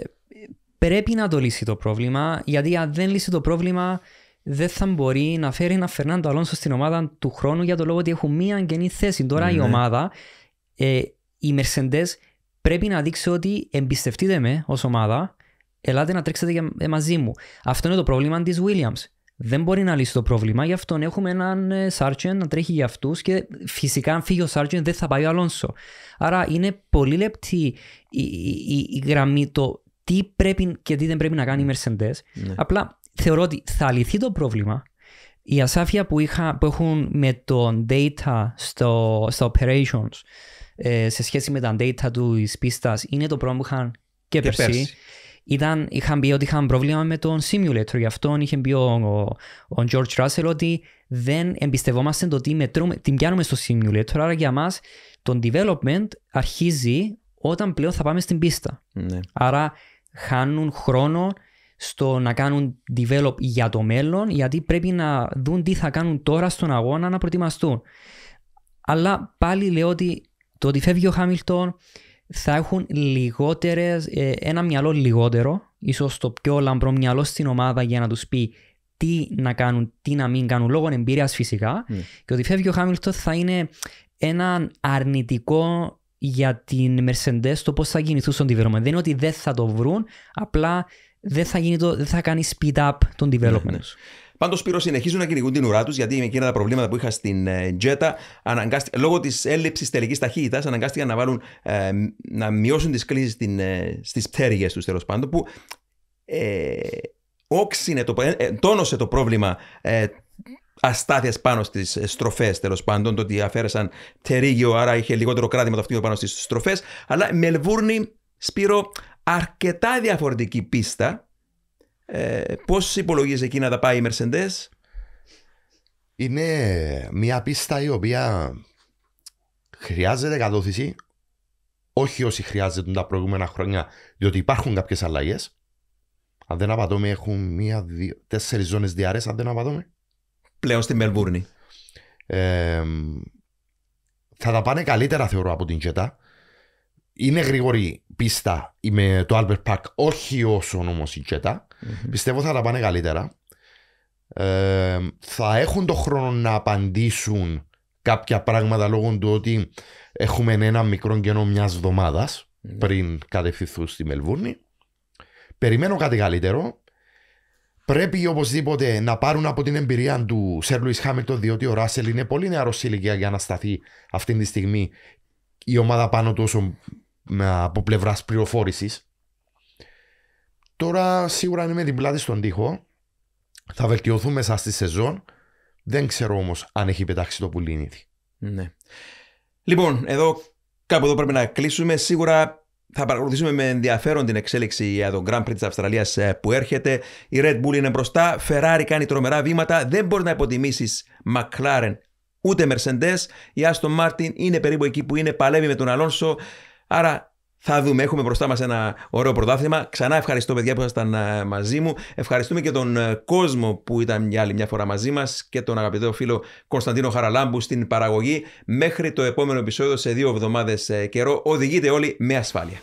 πρέπει να το λύσει το πρόβλημα, γιατί αν δεν λύσει το πρόβλημα δεν θα μπορεί να φέρει ένα Φερνάντο Αλόνσο στην ομάδα του χρόνου για το λόγο ότι έχουν μία καινή θέση. Τώρα η ναι. ομάδα ε, οι Mercedes πρέπει να δείξει ότι εμπιστευτείτε με ως ομάδα, ελάτε να τρέξετε για, ε, μαζί μου. Αυτό είναι το πρόβλημα της Williams. Δεν μπορεί να λύσει το πρόβλημα, γι' αυτόν έχουμε έναν Σάρτζεν να τρέχει για αυτούς και φυσικά αν φύγει ο Sargent δεν θα πάει ο Αλόνσο. Άρα είναι πολύ λεπτή η, η, γραμμή το τι πρέπει και τι δεν πρέπει να κάνει η Mercedes. Ναι. Απλά θεωρώ ότι θα λυθεί το πρόβλημα. Η ασάφεια που, έχουν με τον data στα operations ε, σε σχέση με τα data του πίστας είναι το πρόβλημα που είχαν και, και περσί. Ήταν, είχαν πει ότι είχαν πρόβλημα με τον simulator. Γι' αυτό είχε πει ο, ο, ο George Russell ότι δεν εμπιστευόμαστε το τι μετρούμε, την πιάνουμε στο simulator. Άρα για μας το development αρχίζει όταν πλέον θα πάμε στην πίστα. Ναι. Άρα χάνουν χρόνο στο να κάνουν develop για το μέλλον, γιατί πρέπει να δουν τι θα κάνουν τώρα στον αγώνα να προετοιμαστούν. Αλλά πάλι λέω ότι το ότι φεύγει ο Χάμιλτον θα έχουν λιγότερες, ε, ένα μυαλό λιγότερο, ίσως το πιο λαμπρό μυαλό στην ομάδα για να τους πει τι να κάνουν, τι να μην κάνουν, λόγω εμπειρίας φυσικά. Ναι. Και ότι φεύγει ο Χάμιλτον θα είναι ένα αρνητικό για την Mercedes το πώς θα κινηθούν στον development. Δεν είναι ότι δεν θα το βρουν, απλά δεν θα, θα κάνει speed up τον ναι, ναι. development. Πάντως, Σπύρος, συνεχίζουν να κυνηγούν την ουρά τους γιατί με εκείνα τα προβλήματα που είχα στην ε, Τζέτα, αναγκάστη... λόγω της έλλειψης τελικής ταχύτητας, αναγκάστηκαν να, βάλουν, ε, να μειώσουν τις κλίσει ε, στις πτέρυγες τους τέλος πάντων. Που ε, όξινε το, ε, τόνωσε το πρόβλημα ε, αστάθειας πάνω στις στροφές τέλος πάντων. Το ότι αφαίρεσαν τερίγιο άρα είχε λιγότερο κράτημα το αυτοκίνητο πάνω στις στροφές. Αλλά Μελβούρνη, Σπύρο, αρκετά διαφορετική πίστα ε, Πώς υπολογίζεις εκεί να τα πάει η Mercedes, Είναι μια πίστα η οποία χρειάζεται κατώθηση. Όχι όσοι χρειάζεται τα προηγούμενα χρόνια, διότι υπάρχουν κάποιες αλλαγές. Αν δεν απατώμε, έχουν μία, δύο, τέσσερις ζώνες διαρρέ. Αν δεν απατώμε. Πλέον στη Μελβούρνη. θα τα πάνε καλύτερα, θεωρώ, από την Τζέτα. Είναι γρήγορη πίστα με το Albert Park, όχι όσο όμω η Τζέτα. Mm-hmm. Πιστεύω θα τα πάνε καλύτερα. Ε, θα έχουν το χρόνο να απαντήσουν κάποια πράγματα λόγω του ότι έχουμε ένα μικρό κενό μιας εβδομαδα ναι. πριν κατευθυνθούν στη Μελβούρνη. Περιμένω κάτι καλύτερο. Πρέπει οπωσδήποτε να πάρουν από την εμπειρία του Σερ Λουί Χάμιλτον, διότι ο Ράσελ είναι πολύ νεαρός ηλικία για να σταθεί αυτή τη στιγμή η ομάδα πάνω του όσο από πλευράς πληροφόρησης. Τώρα σίγουρα είναι με την πλάτη στον τοίχο. Θα βελτιωθούμε μέσα στη σεζόν. Δεν ξέρω όμως αν έχει πετάξει το πουλί Ναι. Λοιπόν, εδώ κάπου εδώ πρέπει να κλείσουμε. Σίγουρα θα παρακολουθήσουμε με ενδιαφέρον την εξέλιξη για τον Grand Prix της Αυστραλίας ε, που έρχεται. Η Red Bull είναι μπροστά. Ferrari κάνει τρομερά βήματα. Δεν μπορεί να υποτιμήσεις McLaren ούτε Mercedes. Η Aston Martin είναι περίπου εκεί που είναι. Παλεύει με τον Αλόνσο. Άρα θα δούμε. Έχουμε μπροστά μας ένα ωραίο πρωτάθλημα. Ξανά ευχαριστώ, παιδιά, που ήσασταν ε, μαζί μου. Ευχαριστούμε και τον ε, κόσμο που ήταν μια άλλη μια φορά μαζί μας και τον αγαπητό φίλο Κωνσταντίνο Χαραλάμπου στην παραγωγή. Μέχρι το επόμενο επεισόδιο σε δύο εβδομάδες ε, καιρό. Οδηγείτε όλοι με ασφάλεια.